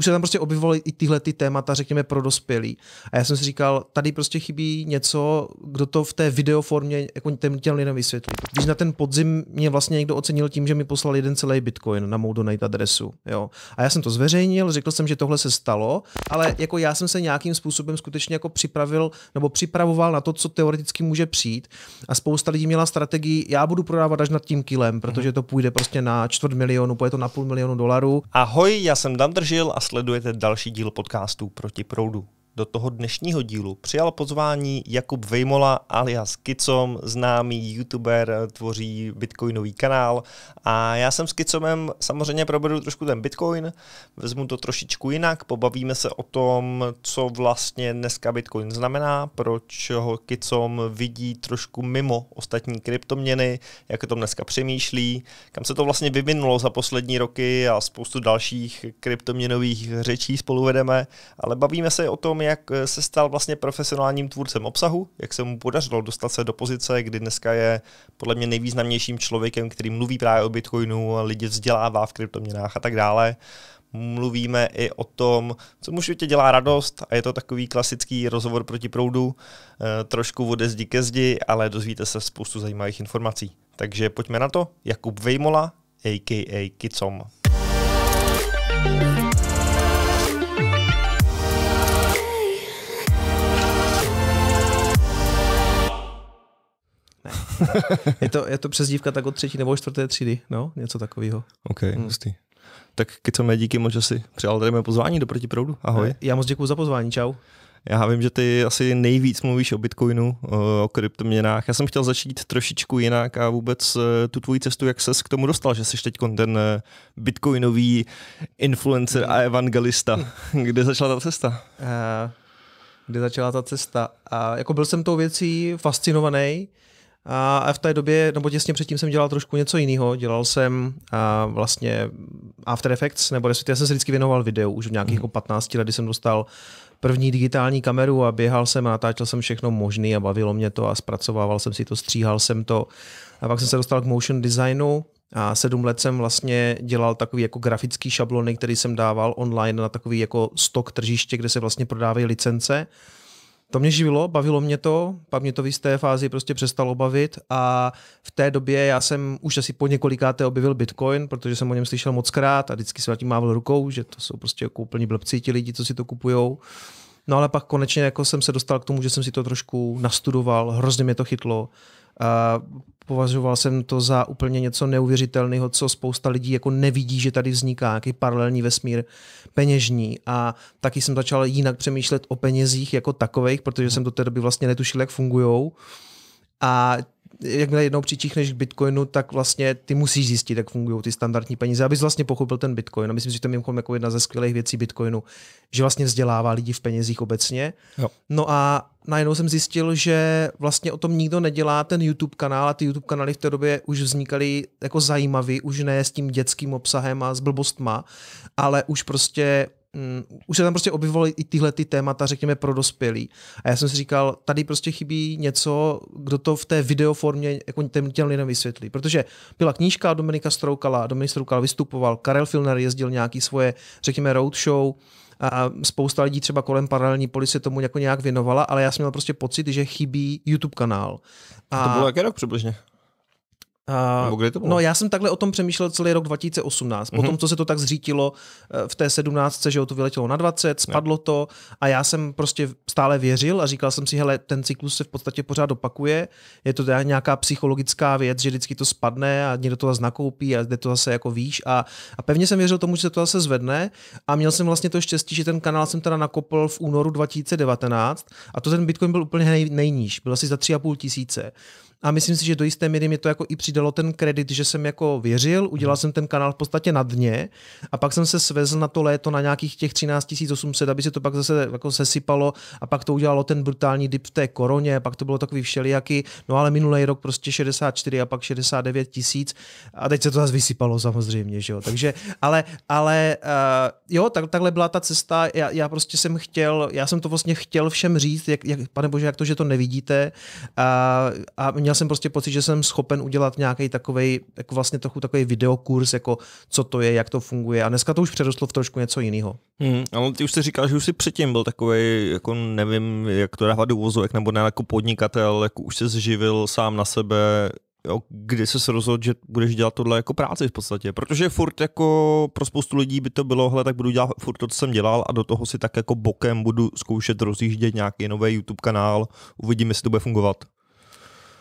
už se tam prostě objevovaly i tyhle ty témata, řekněme, pro dospělí. A já jsem si říkal, tady prostě chybí něco, kdo to v té videoformě jako těm, těm lidem vysvětlí. Když na ten podzim mě vlastně někdo ocenil tím, že mi poslal jeden celý bitcoin na mou donate adresu. Jo. A já jsem to zveřejnil, řekl jsem, že tohle se stalo, ale jako já jsem se nějakým způsobem skutečně jako připravil nebo připravoval na to, co teoreticky může přijít. A spousta lidí měla strategii, já budu prodávat až nad tím kilem, protože mhm. to půjde prostě na čtvrt milionu, půjde to na půl milionu dolarů. Ahoj, já jsem Dan Držil a sledujete další díl podcastu Proti proudu do toho dnešního dílu přijal pozvání Jakub Vejmola alias Kicom, známý youtuber, tvoří bitcoinový kanál a já jsem s Kicomem samozřejmě proberu trošku ten bitcoin, vezmu to trošičku jinak, pobavíme se o tom, co vlastně dneska bitcoin znamená, proč ho Kicom vidí trošku mimo ostatní kryptoměny, jak o tom dneska přemýšlí, kam se to vlastně vyvinulo za poslední roky a spoustu dalších kryptoměnových řečí spolu vedeme, ale bavíme se o tom, jak eh, se stal vlastně profesionálním tvůrcem obsahu, jak se mu podařilo dostat se do pozice, kdy dneska je podle mě nejvýznamnějším člověkem, který mluví právě o Bitcoinu, lidi vzdělává v kryptoměnách a tak dále mluvíme i o tom, co mu tě dělá radost a je to takový klasický rozhovor proti proudu, eh, trošku vode zdi ke zdi, ale dozvíte se spoustu zajímavých informací. Takže pojďme na to. Jakub Vejmola, a.k.a. Kicom. je, to, je to dívka tak od třetí nebo čtvrté třídy, no, něco takového. OK, hmm. hustý. Tak kecáme, díky moc, že si přijal tady mé pozvání do Protiproudu. Ahoj. Eh, já moc děkuji za pozvání, čau. Já vím, že ty asi nejvíc mluvíš o Bitcoinu, o kryptoměnách. Já jsem chtěl začít trošičku jinak a vůbec eh, tu tvoji cestu, jak ses k tomu dostal, že jsi teď ten eh, bitcoinový influencer a evangelista. Hm. Kde začala ta cesta? Kde začala ta cesta? A jako byl jsem tou věcí fascinovaný, a v té době, nebo těsně předtím jsem dělal trošku něco jiného. Dělal jsem a vlastně After Effects, nebo respektive jsem se vždycky věnoval videu. Už v nějakých mm. 15 kdy jsem dostal první digitální kameru a běhal jsem a natáčel jsem všechno možné a bavilo mě to a zpracovával jsem si to, stříhal jsem to. A pak jsem se dostal k motion designu a sedm let jsem vlastně dělal takový jako grafický šablony, který jsem dával online na takový jako stok tržiště, kde se vlastně prodávají licence to mě živilo, bavilo mě to, pak mě to v jisté fázi prostě přestalo bavit a v té době já jsem už asi po několikáté objevil Bitcoin, protože jsem o něm slyšel moc krát a vždycky na tím mávil rukou, že to jsou prostě jako úplně blbci ti lidi, co si to kupujou. No ale pak konečně jako jsem se dostal k tomu, že jsem si to trošku nastudoval, hrozně mě to chytlo. Uh, považoval jsem to za úplně něco neuvěřitelného, co spousta lidí jako nevidí, že tady vzniká nějaký paralelní vesmír peněžní. A taky jsem začal jinak přemýšlet o penězích jako takových, protože hmm. jsem do té doby vlastně netušil, jak fungují. A jakmile jednou přičíchneš k Bitcoinu, tak vlastně ty musíš zjistit, jak fungují ty standardní peníze, abys vlastně pochopil ten Bitcoin. A myslím, že to je jako jedna ze skvělých věcí Bitcoinu, že vlastně vzdělává lidi v penězích obecně. Jo. No a najednou jsem zjistil, že vlastně o tom nikdo nedělá ten YouTube kanál a ty YouTube kanály v té době už vznikaly jako zajímavý, už ne s tím dětským obsahem a s blbostma, ale už prostě Mm, už se tam prostě objevovaly i tyhle ty témata, řekněme, pro dospělí. A já jsem si říkal, tady prostě chybí něco, kdo to v té videoformě jako těm, těm lidem vysvětlí. Protože byla knížka Dominika Stroukala, Dominik Stroukal vystupoval, Karel Filner jezdil nějaký svoje, řekněme, roadshow, a spousta lidí třeba kolem paralelní policie tomu jako nějak věnovala, ale já jsem měl prostě pocit, že chybí YouTube kanál. A to bylo jaký rok přibližně? A, Nebo kde to bylo? No, já jsem takhle o tom přemýšlel celý rok 2018. Mm-hmm. Potom, co se to tak zřítilo eh, v té 17, že to vyletělo na 20, spadlo ne. to a já jsem prostě stále věřil a říkal jsem si, hele, ten cyklus se v podstatě pořád opakuje, je to nějaká psychologická věc, že vždycky to spadne a někdo to zase nakoupí a jde to zase jako výš a, a pevně jsem věřil tomu, že se to zase zvedne a měl jsem vlastně to štěstí, že ten kanál jsem teda nakopl v únoru 2019 a to ten Bitcoin byl úplně nej, nejníž, byl asi za 3,5 tisíce. A myslím si, že do jisté míry mi to jako i přidalo ten kredit, že jsem jako věřil, udělal jsem ten kanál v podstatě na dně a pak jsem se svezl na to léto na nějakých těch 13 800, aby se to pak zase jako sesypalo a pak to udělalo ten brutální dip v té koroně, pak to bylo takový všelijaký, no ale minulý rok prostě 64 a pak 69 tisíc a teď se to zase vysypalo samozřejmě, že jo. Takže, ale, ale uh, jo, tak, takhle byla ta cesta, já, já prostě jsem chtěl, já jsem to vlastně chtěl všem říct, jak, jak pane bože, jak to, že to nevidíte a, eh, a měl měl jsem prostě pocit, že jsem schopen udělat nějaký takový, jako vlastně trochu takový videokurs, jako co to je, jak to funguje. A dneska to už přerostlo v trošku něco jiného. Hmm, ale ty už si říkal, že už si předtím byl takový, jako nevím, jak to dávat do nebo ne jako podnikatel, jako už se zživil sám na sebe, jo, kdy jsi se rozhodl, že budeš dělat tohle jako práci v podstatě, protože furt jako pro spoustu lidí by to bylo, hele, tak budu dělat furt to, co jsem dělal a do toho si tak jako bokem budu zkoušet rozjíždět nějaký nový YouTube kanál, uvidím, jestli to bude fungovat.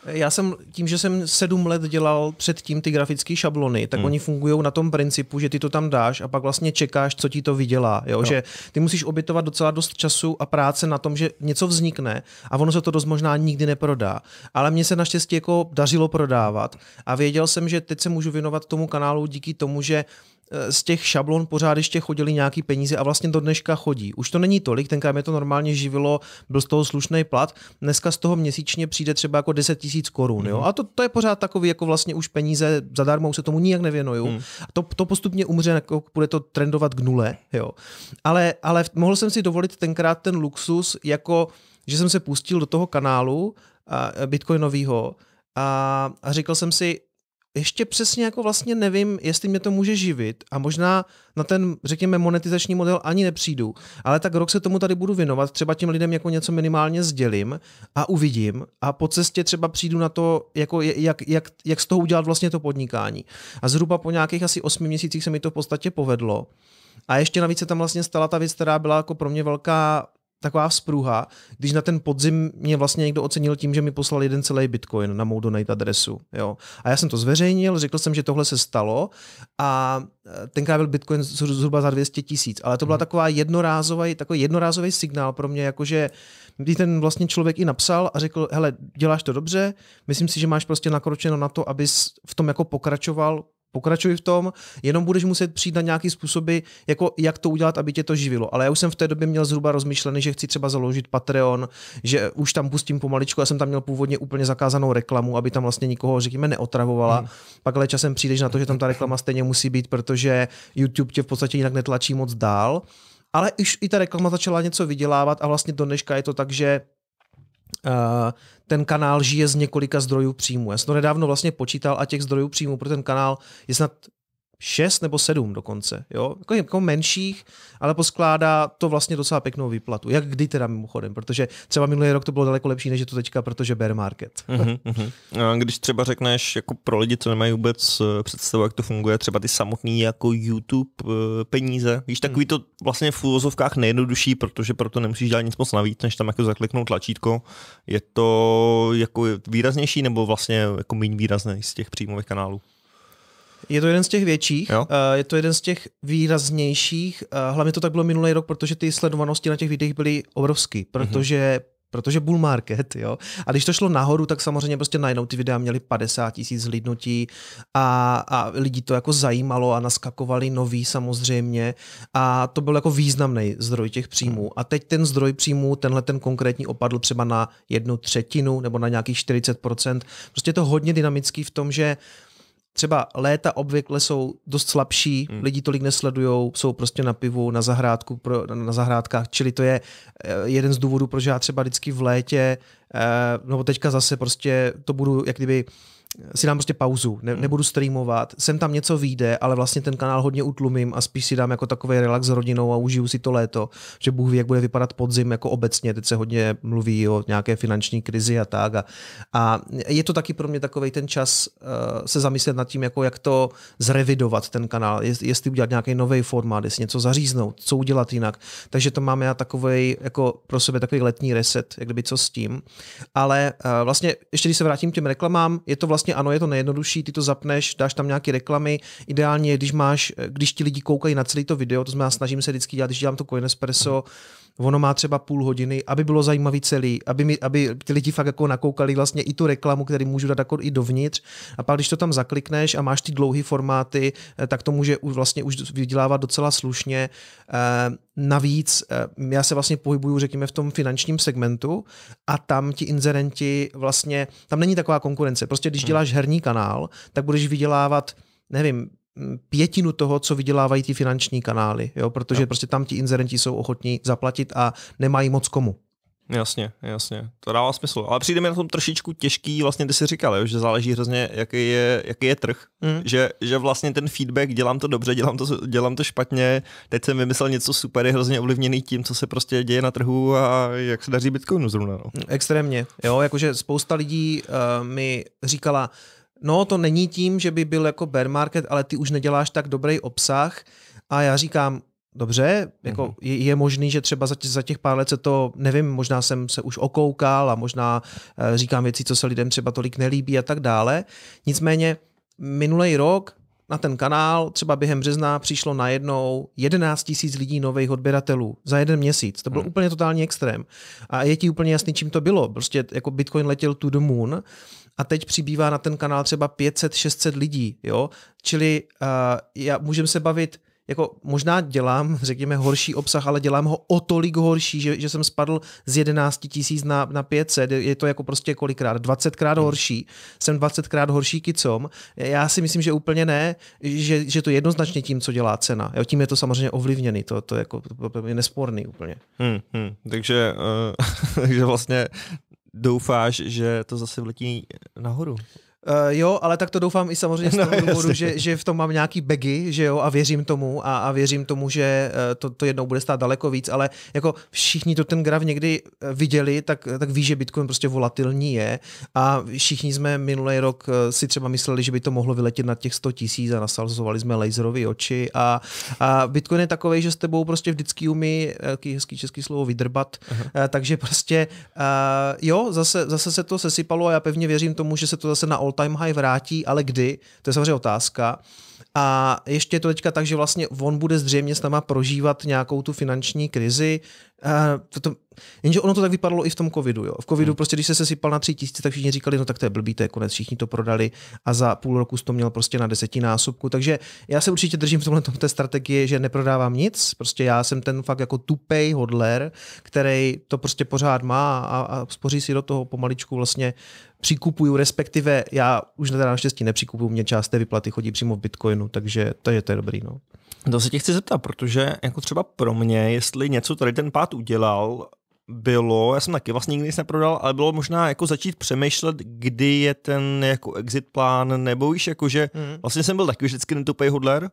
Já jsem tím, že jsem sedm let dělal předtím ty grafické šablony, tak hmm. oni fungují na tom principu, že ty to tam dáš a pak vlastně čekáš, co ti to vydělá. Jo? Jo. Že ty musíš obětovat docela dost času a práce na tom, že něco vznikne a ono se to dost možná nikdy neprodá. Ale mně se naštěstí jako dařilo prodávat a věděl jsem, že teď se můžu věnovat tomu kanálu díky tomu, že uh, Eh, z těch šablon pořád ještě chodili nějaký peníze a vlastně do dneška chodí. Už to není tolik, tenkrát mě to normálně živilo, byl z toho slušný plat, dneska z toho měsíčně přijde třeba jako 10 tisíc korun. Mm. A to, to, je pořád takový jako vlastně už peníze, zadarmo Už se tomu nijak nevěnuju. Mm. to, to postupně umře, jako bude to trendovat k nule. Jo. Ale, ale mohl jsem si dovolit tenkrát ten luxus, jako že jsem se pustil do toho kanálu a, eh, bitcoinového a, a říkal jsem si, ještě přesně jako vlastně nevím, jestli mě to může živit a možná na ten, řekněme, monetizační model ani nepřijdu, ale tak rok se tomu tady budu věnovat, třeba těm lidem jako něco minimálně sdělím a uvidím a po cestě třeba přijdu na to, jako jak, jak, jak z toho udělat vlastně to podnikání. A zhruba po nějakých asi osmi měsících se mi to v podstatě povedlo. A ještě navíc se tam vlastně stala ta věc, která byla jako pro mě velká taková vzpruha, když na ten podzim mě vlastně někdo ocenil tím, že mi poslal jeden celý bitcoin na mou donate adresu. Jo. A já jsem to zveřejnil, řekl jsem, že tohle se stalo a eh, tenkrát byl bitcoin zhruba za 200 tisíc, ale to byla mhm. taková jednorázový, takový jednorázový signál pro mě, jakože když ten vlastně člověk i napsal a řekl, hele, děláš to dobře, myslím si, že máš prostě nakročeno na to, abys v tom jako pokračoval, pokračuj v tom, jenom budeš muset přijít na nějaký způsoby, jako jak to udělat, aby tě to živilo. Ale já už jsem v té době měl zhruba rozmyšlený, že chci třeba založit Patreon, že už tam pustím pomaličku, já jsem tam měl původně úplně zakázanou reklamu, aby tam vlastně nikoho, řekněme, neotravovala. Hmm. Pak ale časem přijdeš na to, že tam ta reklama stejně musí být, protože YouTube tě v podstatě jinak netlačí moc dál. Ale už i ta reklama začala něco vydělávat a vlastně do dneška je to tak, že Eh, ten kanál žije z několika zdrojů příjmu. Já jsem to nedávno vlastně počítal a těch zdrojů příjmu pro ten kanál je snad šest nebo sedm dokonce, jo? Jako, jako menších, ale poskládá to vlastně docela pěknou výplatu. Jak kdy teda mimochodem, protože třeba minulý rok to bylo daleko lepší než je to teďka, protože bear market. Uh-huh, uh-huh. A když třeba řekneš jako pro lidi, co nemají vůbec eh, představu, jak to funguje, třeba ty samotný jako YouTube eh, peníze, víš, takový mhm. to vlastně v úvozovkách nejjednodušší, protože proto nemusíš dělat nic moc navíc, než tam jako zakliknout tlačítko. Je to jako výraznější nebo vlastně jako méně výrazný z těch příjmových kanálů? Je to jeden z těch větších, jo? Eh, je to jeden z těch výraznějších, eh, hlavně to tak bylo minulý rok, protože ty sledovanosti na těch videích byly obrovský, mhm. protože mm-hmm protože bull market, jo. A když to šlo nahoru, tak samozřejmě prostě najednou ty videa měly 50 tisíc zhlídnutí a, a lidi to jako zajímalo a naskakovali nový samozřejmě a to byl jako významný zdroj těch příjmů. Mhm. A teď ten zdroj příjmů, tenhle ten konkrétní opadl třeba na jednu třetinu nebo na nějakých 40%. Prostě je to hodně dynamický v tom, že uh, třeba léta obvykle jsou dost slabší, hmm. lidi tolik nesledujou, jsou prostě na pivu, na zahrádku, pro, na zahrádkách, čili to je eh, jeden z důvodů, proč já třeba vždycky v létě, eh, nebo teďka zase prostě to budu jak kdyby si dám prostě pauzu, ne, hmm. nebudu streamovat, sem tam něco vyjde, ale vlastně ten kanál hodně utlumím a spíš si dám jako takový relax s rodinou a užiju si to léto, že Bůh ví, jak bude vypadat podzim jako obecně, teď se hodně mluví o nějaké finanční krizi a tak a, a je to taky pro mě takový ten čas uh, se zamyslet nad tím, jako jak to zrevidovat ten kanál, jest, jestli udělat nějaký nový formát, jestli něco zaříznout, co udělat jinak, takže to máme já takový jako pro sebe takový letní reset, jak kdyby co s tím, ale uh, vlastně ještě když se vrátím k těm reklamám, je to vlastně vlastně ano, je to nejjednodušší, ty to zapneš, dáš tam nějaké reklamy. Ideálně, když máš, eh, když ti lidi koukají na celý to video, to znamená, snažím se vždycky dělat, když dělám to mm ono má třeba půl hodiny, aby bylo zajímavý celý, aby, mi, aby ty lidi fakt jako nakoukali vlastně i tu reklamu, který můžu dát jako i dovnitř. A pak, když to tam zaklikneš a máš ty dlouhé formáty, eh, tak to může vlastně už vydělávat docela slušně. Eh, navíc eh, já se vlastně pohybuju, řekněme, v tom finančním segmentu a tam ti inzerenti vlastně, tam není taková konkurence. Prostě když hmm. děláš herní kanál, tak budeš vydělávat nevím, pětinu toho, co vydělávají ty finanční kanály, jo? protože jo. prostě tam ti inzerenti jsou ochotní zaplatit a nemají moc komu. Jasně, jasně, to dává smysl. Ale přijde mi na tom trošičku těžký, vlastně ty si říkal, jo, že záleží hrozně, jaký je, jaký je trh. Mm. Že, že vlastně ten feedback, dělám to dobře, dělám to, dělám to špatně, teď jsem vymyslel něco super, je hrozně ovlivněný tím, co se prostě děje na trhu a jak se daří Bitcoinu zrovna. No. Extrémně, jo, jakože spousta lidí uh, mi říkala, uh, No, to není tím, že by byl jako bear market, ale ty už neděláš tak dobrý obsah. A já říkám, dobře, jako mm-hmm. je, je možný, že třeba za, tě, za těch pár let se to, nevím, možná jsem se už okoukal a možná e, říkám věci, co se lidem třeba tolik nelíbí a tak dále. Nicméně minulý rok na ten kanál třeba během března přišlo najednou 11 tisíc lidí nových odběratelů za jeden měsíc. To byl hmm. úplně totální extrém. A je ti úplně jasný, čím to bylo. Prostě jako Bitcoin letěl tu the moon a teď přibývá na ten kanál třeba 500-600 lidí, jo? Čili uh, já můžem se bavit, jako možná dělám, řekněme, horší obsah, ale dělám ho o tolik horší, že, že jsem spadl z 11 tisíc na, na 500, je to jako prostě kolikrát, 20krát hmm. horší, jsem 20krát horší kicom, já si myslím, že úplně ne, že, že to jednoznačně tím, co dělá cena, jo, tím je to samozřejmě ovlivněný, to, to, jako, to je nesporný úplně. Hmm, hmm. Takže, uh, takže vlastně doufáš, že to zase vletí nahoru. Uh, jo, ale tak to doufám i samozřejmě z no, toho no, důvodu, že, že v tom mám nějaký begy, že jo, a věřím tomu a, a věřím tomu, že eh, to, to jednou bude stát daleko víc, ale jako všichni to ten graf někdy eh, viděli, tak, tak ví, že Bitcoin prostě volatilní je a všichni jsme minulý rok si třeba mysleli, že by to mohlo vyletět na těch 100 tisíc a nasalzovali jsme laserové oči a, a Bitcoin je takový, že s tebou prostě vždycky umí, jaký hezký český slovo, vydrbat, uh-huh. takže prostě uh, jo, zase, zase se to sesypalo a já pevně věřím tomu, že se to zase na time high vrátí, ale kdy, to je samozřejmě otázka. A ještě je to teďka tak, že vlastně on bude zřejmě s náma prožívat nějakou tu finanční krizi. Uh, to, jenže ono to tak vypadalo i v tom covidu. Jo. V covidu hmm. prostě, když se sesypal na tři tisíce, tak všichni říkali, no tak to je blbý, to je konec, všichni to prodali a za půl roku to měl prostě na desetinásobku. Takže já se určitě držím v tomhle té strategii, že neprodávám nic. Prostě já jsem ten fakt jako tupej hodler, který to prostě pořád má a, a spoří si do toho pomaličku vlastně přikupuju, respektive já už teda naštěstí nepřikupuju, mě část té vyplaty chodí přímo v bitcoinu, takže to je, to je dobrý. No. To se tě chci zeptat, protože jako třeba pro mě, jestli něco tady ten pát udělal, bylo, já jsem taky vlastně nikdy nic neprodal, ale bylo možná jako začít přemýšlet, kdy je ten jako exit plán, nebo víš, jako, že mm. vlastně jsem byl taky vždycky netupej hodler,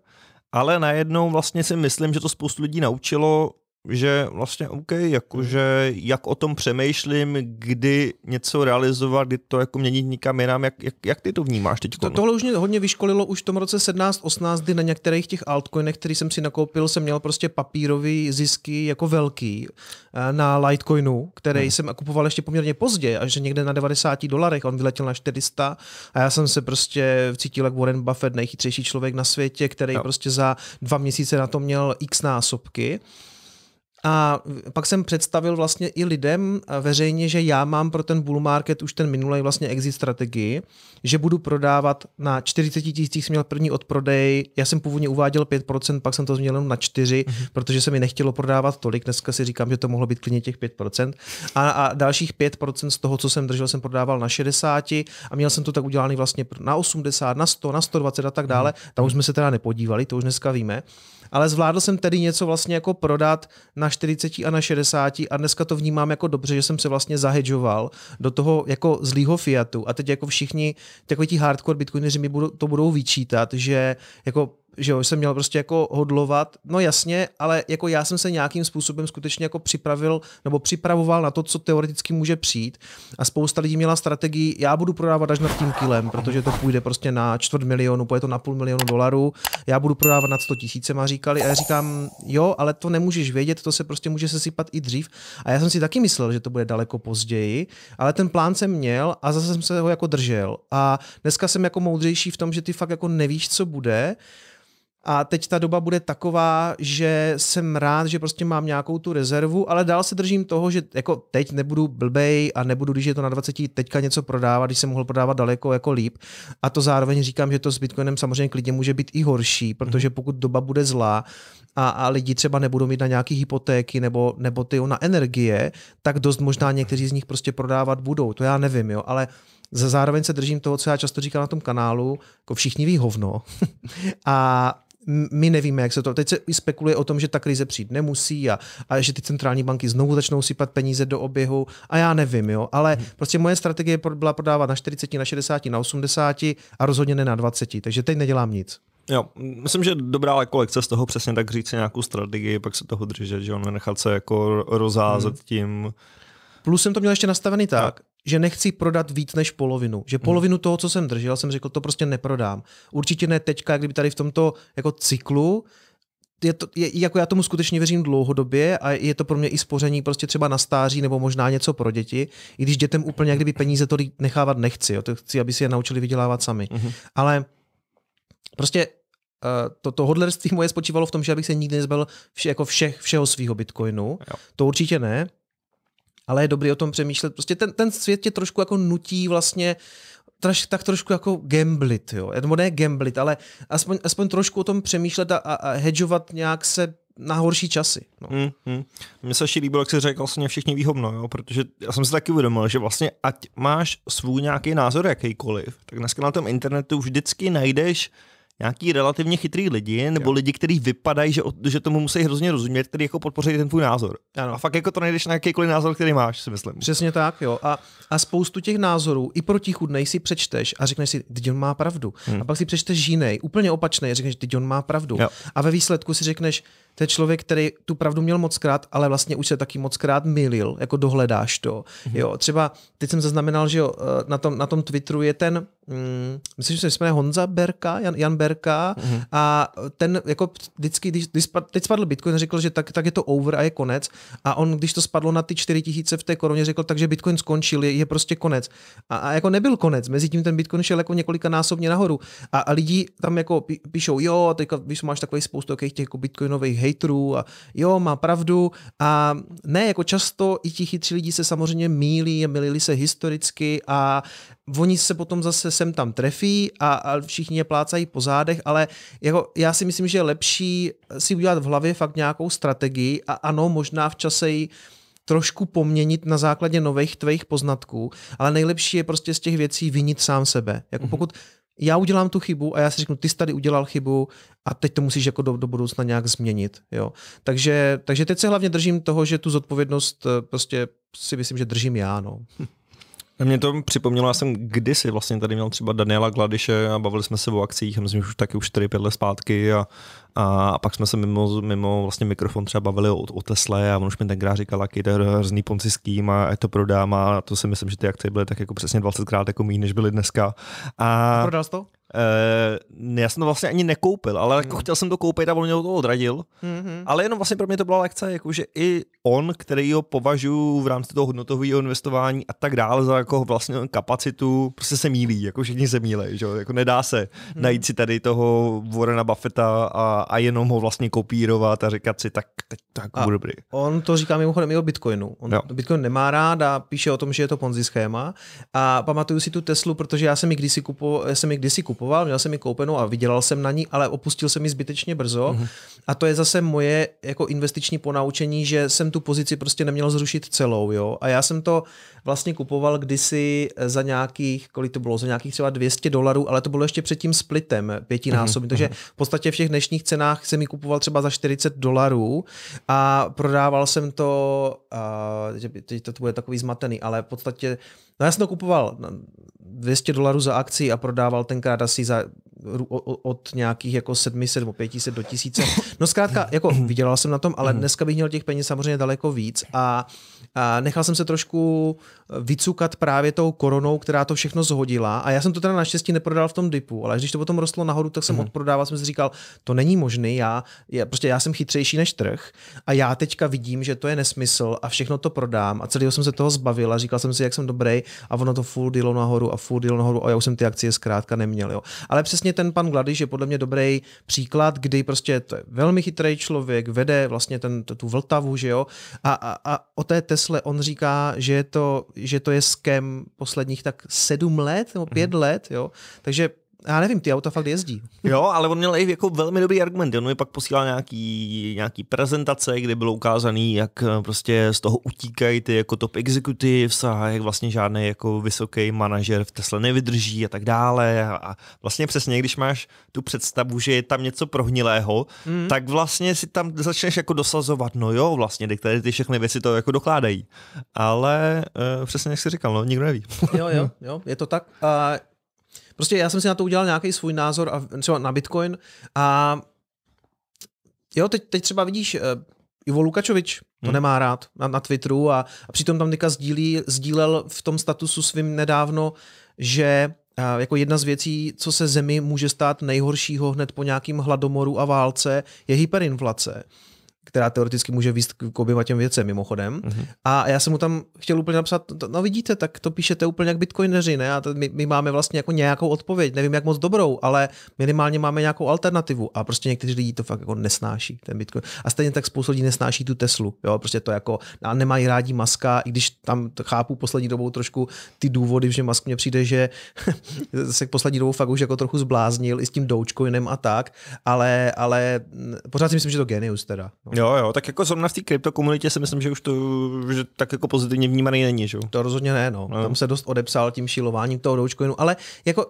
ale najednou vlastně si myslím, že to spoustu lidí naučilo že vlastně OK, jakože jak o tom přemýšlím, kdy něco realizovat, kdy to jako měnit nikam jinam, jak, jak, jak ty to vnímáš teď? To, tohle už mě hodně vyškolilo už v tom roce 17-18, kdy na některých těch altcoinech, který jsem si nakoupil, jsem měl prostě papírový zisky jako velký eh, na Litecoinu, který hmm. jsem kupoval ještě poměrně pozdě, až někde na 90 dolarech, on vyletěl na 400 a já jsem se prostě cítil jak Warren Buffett, nejchytřejší člověk na světě, který no. prostě za dva měsíce na to měl x násobky. A pak jsem představil vlastně i lidem eh, veřejně, že já mám pro ten bull market už ten minulý vlastně exit strategii, že budu prodávat na 40 tisících jsem měl první odprodej, já jsem původně uváděl 5%, pak jsem to změnil na 4, mm-hmm. protože se mi nechtělo prodávat tolik, dneska si říkám, že to mohlo být klidně těch 5%. A, a dalších 5% z toho, co jsem držel, jsem prodával na 60 a měl jsem to tak udělaný vlastně na 80, na 100, na 120 a tak mhm. dále. Mm-hmm. Tam už jsme se teda nepodívali, to už dneska víme ale zvládl jsem tedy něco vlastně jako prodat na 40 a na 60 a dneska to vnímám jako dobře, že jsem se vlastně zahedžoval do toho jako zlýho fiatu a teď jako všichni takový ti hardcore bitcoineři mi budou, to budou vyčítat, že jako že jo, jsem měl prostě jako hodlovat, no jasně, ale jako já jsem se nějakým způsobem skutečně jako připravil nebo připravoval na to, co teoreticky může přijít a spousta lidí měla strategii, já budu prodávat až nad tím kilem, protože to půjde prostě na čtvrt milionu, půjde to na půl milionu dolarů, já budu prodávat nad 100 tisícem a říkali, a já říkám, jo, ale to nemůžeš vědět, to se prostě může sesypat i dřív a já jsem si taky myslel, že to bude daleko později, ale ten plán jsem měl a zase jsem se ho jako držel a dneska jsem jako moudřejší v tom, že ty fakt jako nevíš, co bude, a teď ta doba bude taková, že jsem rád, že prostě mám nějakou tu rezervu, ale dál se držím toho, že jako teď nebudu blbej a nebudu, když je to na 20, teďka něco prodávat, když jsem mohl prodávat daleko jako líp. A to zároveň říkám, že to s Bitcoinem samozřejmě klidně může být i horší, protože mhm. pokud doba bude zlá a, a lidi třeba nebudou mít na nějaké hypotéky nebo, nebo ty na energie, tak dost možná někteří z nich prostě prodávat budou. To já nevím, jo, ale zároveň se držím toho, co já často říkám na tom kanálu, jako všichni ví hovno. a my nevíme, jak se to... Teď se spekuluje o tom, že ta krize přijít nemusí a, a že ty centrální banky znovu začnou sypat peníze do oběhu a já nevím, jo. Ale hmm. prostě moje strategie byla prodávat na 40, na 60, na 80 a rozhodně ne na 20, takže teď nedělám nic. Jo, myslím, že dobrá kolekce z toho přesně tak říct nějakou strategii, pak se toho držet, že on nechat se jako rozházet hmm. tím. Plus jsem to měl ještě nastavený tak, tak, že nechci prodat víc než polovinu. Že hmm. polovinu toho, co jsem držel, jsem řekl, to prostě neprodám. Určitě ne teďka, kdyby tady v tomto jako cyklu, je to, je, jako já tomu skutečně věřím dlouhodobě a je to pro mě i spoření prostě třeba na stáří nebo možná něco pro děti, i když dětem úplně jak kdyby peníze tolik nechávat nechci, jo, to chci, aby si je naučili vydělávat sami. Mm-hmm. Ale prostě eh, to, to hodlerství moje spočívalo v tom, že abych se nikdy nezbal vše, jako všech, všeho svého bitcoinu. Jo. To určitě ne, ale je dobrý o tom přemýšlet. Prostě ten, ten svět tě trošku jako nutí vlastně troš, tak trošku jako gamblit, jo. Nebo ne gamblit, ale aspoň, aspoň trošku o tom přemýšlet a, a hedžovat nějak se na horší časy. No. Hmm, hmm. Mně mm. hmm se ještě líbilo, jak jsi řekl, vlastně všichni výhodno, jo? protože já jsem se taky uvědomil, že vlastně ať máš svůj nějaký názor jakýkoliv, tak dneska na tom internetu vždycky najdeš nějaký relativně chytrý lidi, nebo jo. lidi, kteří vypadají, že, že tomu musí hrozně rozumět, který jako podpoří ten tvůj názor. Ano. A fakt jako to nejdeš na jakýkoliv názor, který máš, si myslím. Přesně tak, jo. A, a spoustu těch názorů i protichudnej si přečteš a řekneš si, teď on má pravdu. Hmm. A pak si přečteš jiný, úplně opačný a řekneš, teď on má pravdu. Jo. A ve výsledku si řekneš, to je člověk, který tu pravdu měl moc krát, ale vlastně už se taky moc krát milil, jako dohledáš to. Mm-hmm. Jo, třeba teď jsem zaznamenal, že jo, eh, na tom, na tom Twitteru je ten, mm, myslím, že se jmenuje Honza Berka, Jan, Jan Berka, mm-hmm. a ten jako vždycky, když, když spadl, teď spadl Bitcoin, řekl, že tak, tak je to over a je konec. A on, když to spadlo na ty 4 tisíce v té koroně, řekl, takže Bitcoin skončil, je, je prostě konec. A, a jako nebyl konec, mezi tím ten Bitcoin šel jako několika násobně nahoru. A, a lidi tam jako píšou, jo, teďka, když máš takový spoustu těch jako bitcoinových hejtrů a jo, má pravdu a ne, jako často i ti chytří lidi se samozřejmě mílí, milili se historicky a oni se potom zase sem tam trefí a, a všichni je plácají po zádech, ale jako já si myslím, že je lepší si udělat v hlavě fakt nějakou strategii a ano, možná v čase ji trošku poměnit na základě nových tvých poznatků, ale nejlepší je prostě z těch věcí vinit sám sebe. Jako mhm. pokud já udělám tu chybu a já si řeknu, ty jsi tady udělal chybu a teď to musíš jako do, do budoucna nějak změnit. Jo. Takže, takže teď se hlavně držím toho, že tu zodpovědnost eh, prostě si myslím, že držím já. No. No, mě to připomnělo, já jsem kdysi vlastně tady měl třeba Daniela Gladiše a bavili jsme se o akcích, myslím, že už taky už 4-5 let zpátky a, a, pak jsme se mimo, mimo vlastně mikrofon třeba bavili o, o Tesle a on už mi tenkrát říkal, jaký to je hrozný ponci kým a je to prodám a to si myslím, že ty akce byly tak jako přesně 20krát jako méně, než byly dneska. A... Prodal jsi to? Uh, já jsem to vlastně ani nekoupil, ale jako mm. chtěl jsem to koupit a on mě to odradil. Mm-hmm. Ale jenom vlastně pro mě to byla lekce, jako, že i on, který ho považuji v rámci toho hodnotového investování a tak dále za jako vlastně kapacitu, prostě se mílí, jako všichni se mílejí, že jako nedá se mm. najít si tady toho Warrena Buffetta a, a jenom ho vlastně kopírovat a říkat si, tak teď to jako bude dobrý. On to říká mimochodem i o Bitcoinu. On jo. Bitcoin nemá rád a píše o tom, že je to ponzi schéma. A pamatuju si tu Teslu, protože já jsem ji kdysi kupoval, jsem ji kdysi kupoval kupoval, měl jsem ji koupenou a vydělal jsem na ní, ale opustil jsem ji zbytečně brzo. Mm-hmm. A to je zase moje jako investiční ponaučení, že jsem tu pozici prostě neměl zrušit celou. Jo? A já jsem to vlastně kupoval kdysi za nějakých, kolik to bylo, za nějakých třeba 200 dolarů, ale to bylo ještě před tím splitem pětinásobně. Mm-hmm. Takže mhm. v podstatě v těch dnešních cenách jsem ji kupoval třeba za 40 dolarů a prodával jsem to, uh, teď to bude takový zmatený, ale v podstatě No já jsem to kupoval 200 dolarů za akci a prodával tenkrát asi za, od nějakých jako 700 nebo 500 do 1000. No zkrátka, jako vydělal jsem na tom, ale mhm. dneska bych měl těch peněz samozřejmě daleko víc a uh, a nechal jsem se trošku eh, vycukat právě tou koronou, která to všechno zhodila. A já jsem to teda naštěstí neprodal v tom dipu, ale když to potom rostlo nahoru, tak jsem mm. odprodával, jsem si říkal, to není možné. já, já, prostě já jsem chytřejší než trh a já teďka vidím, že to je nesmysl a všechno to prodám a celého jsem se toho zbavil a říkal jsem si, jak jsem dobrý a ono to full dealo nahoru a full dealo nahoru a já už jsem ty akcie zkrátka neměl. Jo. Ale přesně ten pan Gladiš je podle mě dobrý příklad, kdy prostě to je velmi chytrý člověk, vede vlastně ten, tu Vltavu, že jo, a, a, a o té Tesla posle, on říká, že to, že to je skem posledních tak sedm let nebo pět mm-hmm. let, jo. Takže já nevím, ty auta fakt jezdí. Jo, ale on měl i jako velmi dobrý argument. On mi pak posílal nějaký, nějaký prezentace, kde bylo ukázaný, jak eh, prostě z toho utíkají ty jako top executives a jak vlastně žádný jako vysoký manažer v Tesla nevydrží a tak dále. A vlastně přesně, když máš tu představu, že je tam něco prohnilého, mm. tak vlastně si tam začneš jako dosazovat, no jo, vlastně tady ty všechny věci to jako dokládají. Ale uh, přesně jak jsi říkal, no, nikdo neví. jo, jo, jo, je to tak. Uh... Prostě já jsem si na to udělal nějaký svůj názor a třeba na Bitcoin a jo, teď, teď třeba vidíš eh, Ivo Lukačovič, to hmm. nemá rád na, na Twitteru a, a přitom tam teďka sdílí, sdílel v tom statusu svým nedávno, že eh, jako jedna z věcí, co se zemi může stát nejhoršího hned po nějakým hladomoru a válce, je hyperinflace která teoreticky může výst k oběma těm věcem mimochodem. Mm-hmm. A já jsem mu tam chtěl úplně napsat, no, no vidíte, tak to píšete úplně jak bitcoineři, ne? A my, my máme vlastně jako nějakou odpověď, nevím jak moc dobrou, ale minimálně máme nějakou alternativu. A prostě někteří lidi to fakt jako nesnáší, ten bitcoin. A stejně tak spoustu lidí nesnáší tu Teslu, jo? Prostě to jako, a nemají rádi Maska, i když tam chápu poslední dobou trošku ty důvody, že mask mě přijde, že se poslední dobou fakt už jako trochu zbláznil i s tím Dogecoinem a tak, ale, ale mm, pořád si myslím, že to genius teda. No. Jo, jo, tak jako zrovna v té kryptokomunitě si myslím, že už to že tak jako pozitivně vnímaný není, že To rozhodně ne, no. no. Tam se dost odepsal tím šilováním toho Dogecoinu, ale jako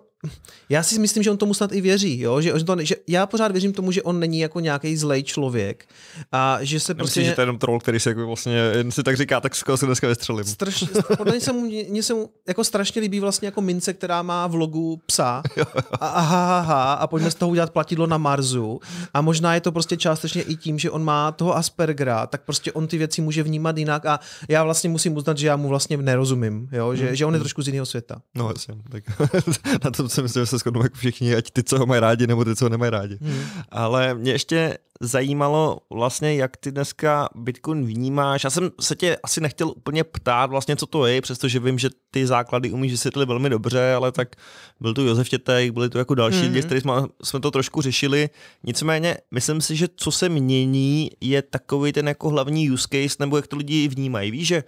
já si myslím, že on tomu snad i věří, jo? Že, že, to, že já pořád věřím tomu, že on není jako nějaký zlej člověk a že se Nemyslíš, prostě... Nemyslíš, že to je jenom troll, který si jako vlastně, jen si tak říká, tak koho se dneska vystřelím. Straš... Podle se mu, mě se mu jako strašně líbí vlastně jako mince, která má v logu psa a, a, a, a, a pojďme z toho udělat platidlo na Marzu a možná je to prostě částečně i tím, že on má toho Aspergera, tak prostě on ty věci může vnímat jinak a já vlastně musím uznat, že já mu vlastně nerozumím, jo? Že, mm. že on je hmm. trošku z jiného světa. No jasně, tak na tom si myslím, že se shodneme jako všichni, ať ty, co ho mají rádi, nebo ty, co ho nemají rádi. Mm. Ale mě ještě zajímalo vlastně, jak ty dneska Bitcoin vnímáš. Já jsem se tě asi nechtěl úplně ptát vlastně, co to je, přestože vím, že ty základy umíš vysvětlit velmi dobře, ale tak byl tu Josef Tětek, byli tu jako další mm-hmm. lidi, hmm. s kterými jsme, jsme to trošku řešili. Nicméně, myslím si, že co se mění, je takový ten jako hlavní use case, nebo jak to lidi vnímají. Víš, že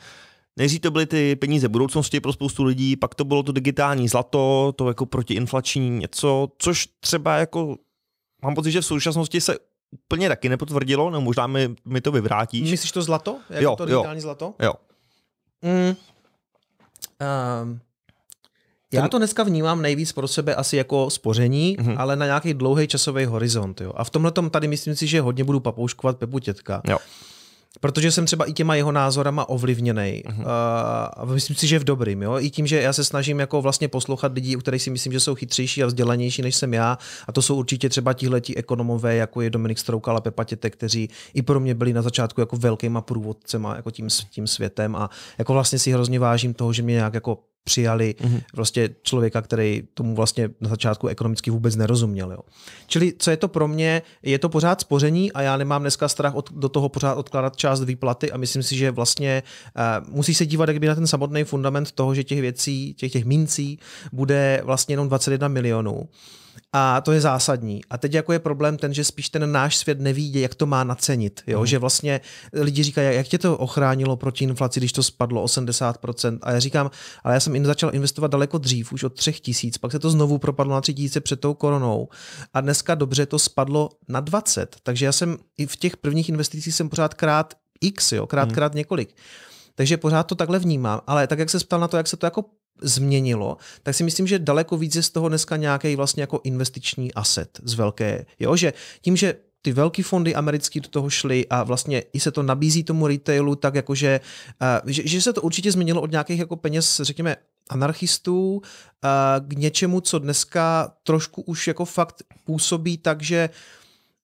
Nejdřív to byly ty peníze budoucnosti pro spoustu lidí, pak to bylo to digitální zlato, to jako protiinflační něco, což třeba jako mám pocit, že v současnosti se úplně taky nepotvrdilo, nebo možná mi, mi to vyvrátí. Myslíš to zlato? Jako jo, to digitální jo, zlato? Jo. Mm. Um, já to dneska vnímám nejvíc pro sebe asi jako spoření, mm-hmm. ale na nějaký dlouhý časový horizont. Jo. A v tomhle tady myslím si, že hodně budu papouškovat Pepu Tětka. Jo. Protože jsem třeba i těma jeho názorama ovlivněný. Mm-hmm. A myslím si, že v dobrým. Jo? I tím, že já se snažím jako vlastně poslouchat lidí, u kterých si myslím, že jsou chytřejší a vzdělanější než jsem já. A to jsou určitě třeba tihletí ekonomové, jako je Dominik Strouka a Pepa Tětek, kteří i pro mě byli na začátku jako velkýma průvodcema jako tím, tím světem. A jako vlastně si hrozně vážím toho, že mě nějak jako přijali mm-hmm. vlastně člověka, který tomu vlastně na začátku ekonomicky vůbec nerozuměl. Jo. Čili co je to pro mě, je to pořád spoření a já nemám dneska strach od, do toho pořád odkládat část výplaty a myslím si, že vlastně uh, musí se dívat by na ten samotný fundament toho, že těch věcí, těch, těch mincí bude vlastně jenom 21 milionů a to je zásadní. A teď jako je problém ten, že spíš ten náš svět neví, jak to má nacenit. Jo? Mm. Že vlastně lidi říkají, jak tě to ochránilo proti inflaci, když to spadlo 80%. A já říkám, ale já jsem in, začal investovat daleko dřív, už od tisíc. pak se to znovu propadlo na tisíce před tou koronou. A dneska dobře to spadlo na 20. Takže já jsem i v těch prvních investicích jsem pořád krát x, jo? krát, mm. krát několik. Takže pořád to takhle vnímám, ale tak jak se ptal na to, jak se to jako změnilo, tak si myslím, že daleko víc je z toho dneska nějaký vlastně jako investiční aset z velké, jo, že tím, že ty velké fondy americký do toho šly a vlastně i se to nabízí tomu retailu tak jakože, eh, že, že se to určitě změnilo od nějakých jako peněz, řekněme, anarchistů eh, k něčemu, co dneska trošku už jako fakt působí tak, že uh,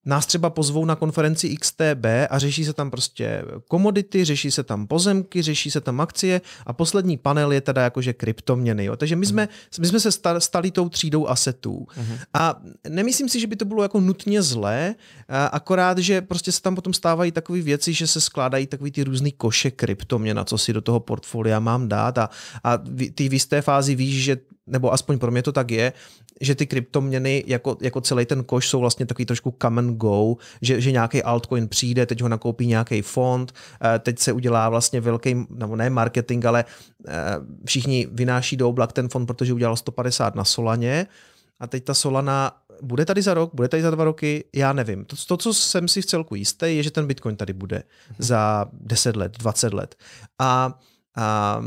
nás třeba pozvou na konferenci XTB a řeší se tam prostě komodity, řeší se tam pozemky, řeší se tam akcie a poslední panel je teda jakože kryptoměny. Jo. Takže my mhm. jsme, my jsme se stali tou třídou asetů. Mhm. A nemyslím si, že by to bylo jako nutně zlé, akorát, že prostě se tam potom stávají takové věci, že se skládají takový ty různý koše kryptoměn, na co si do toho portfolia mám dát a, a ty v jisté fázi víš, že nebo aspoň pro mě to tak je, že ty kryptoměny jako, jako celý ten koš jsou vlastně takový trošku come and go, že, že nějaký altcoin přijde, teď ho nakoupí nějaký fond, eh, teď se udělá vlastně velký, nebo ne marketing, ale eh, všichni vynáší do oblak ten fond, protože udělal 150 na Solaně a teď ta Solana bude tady za rok, bude tady za dva roky, já nevím. To, to co jsem si v celku jistý, je, že ten Bitcoin tady bude za 10 let, 20 let. A, a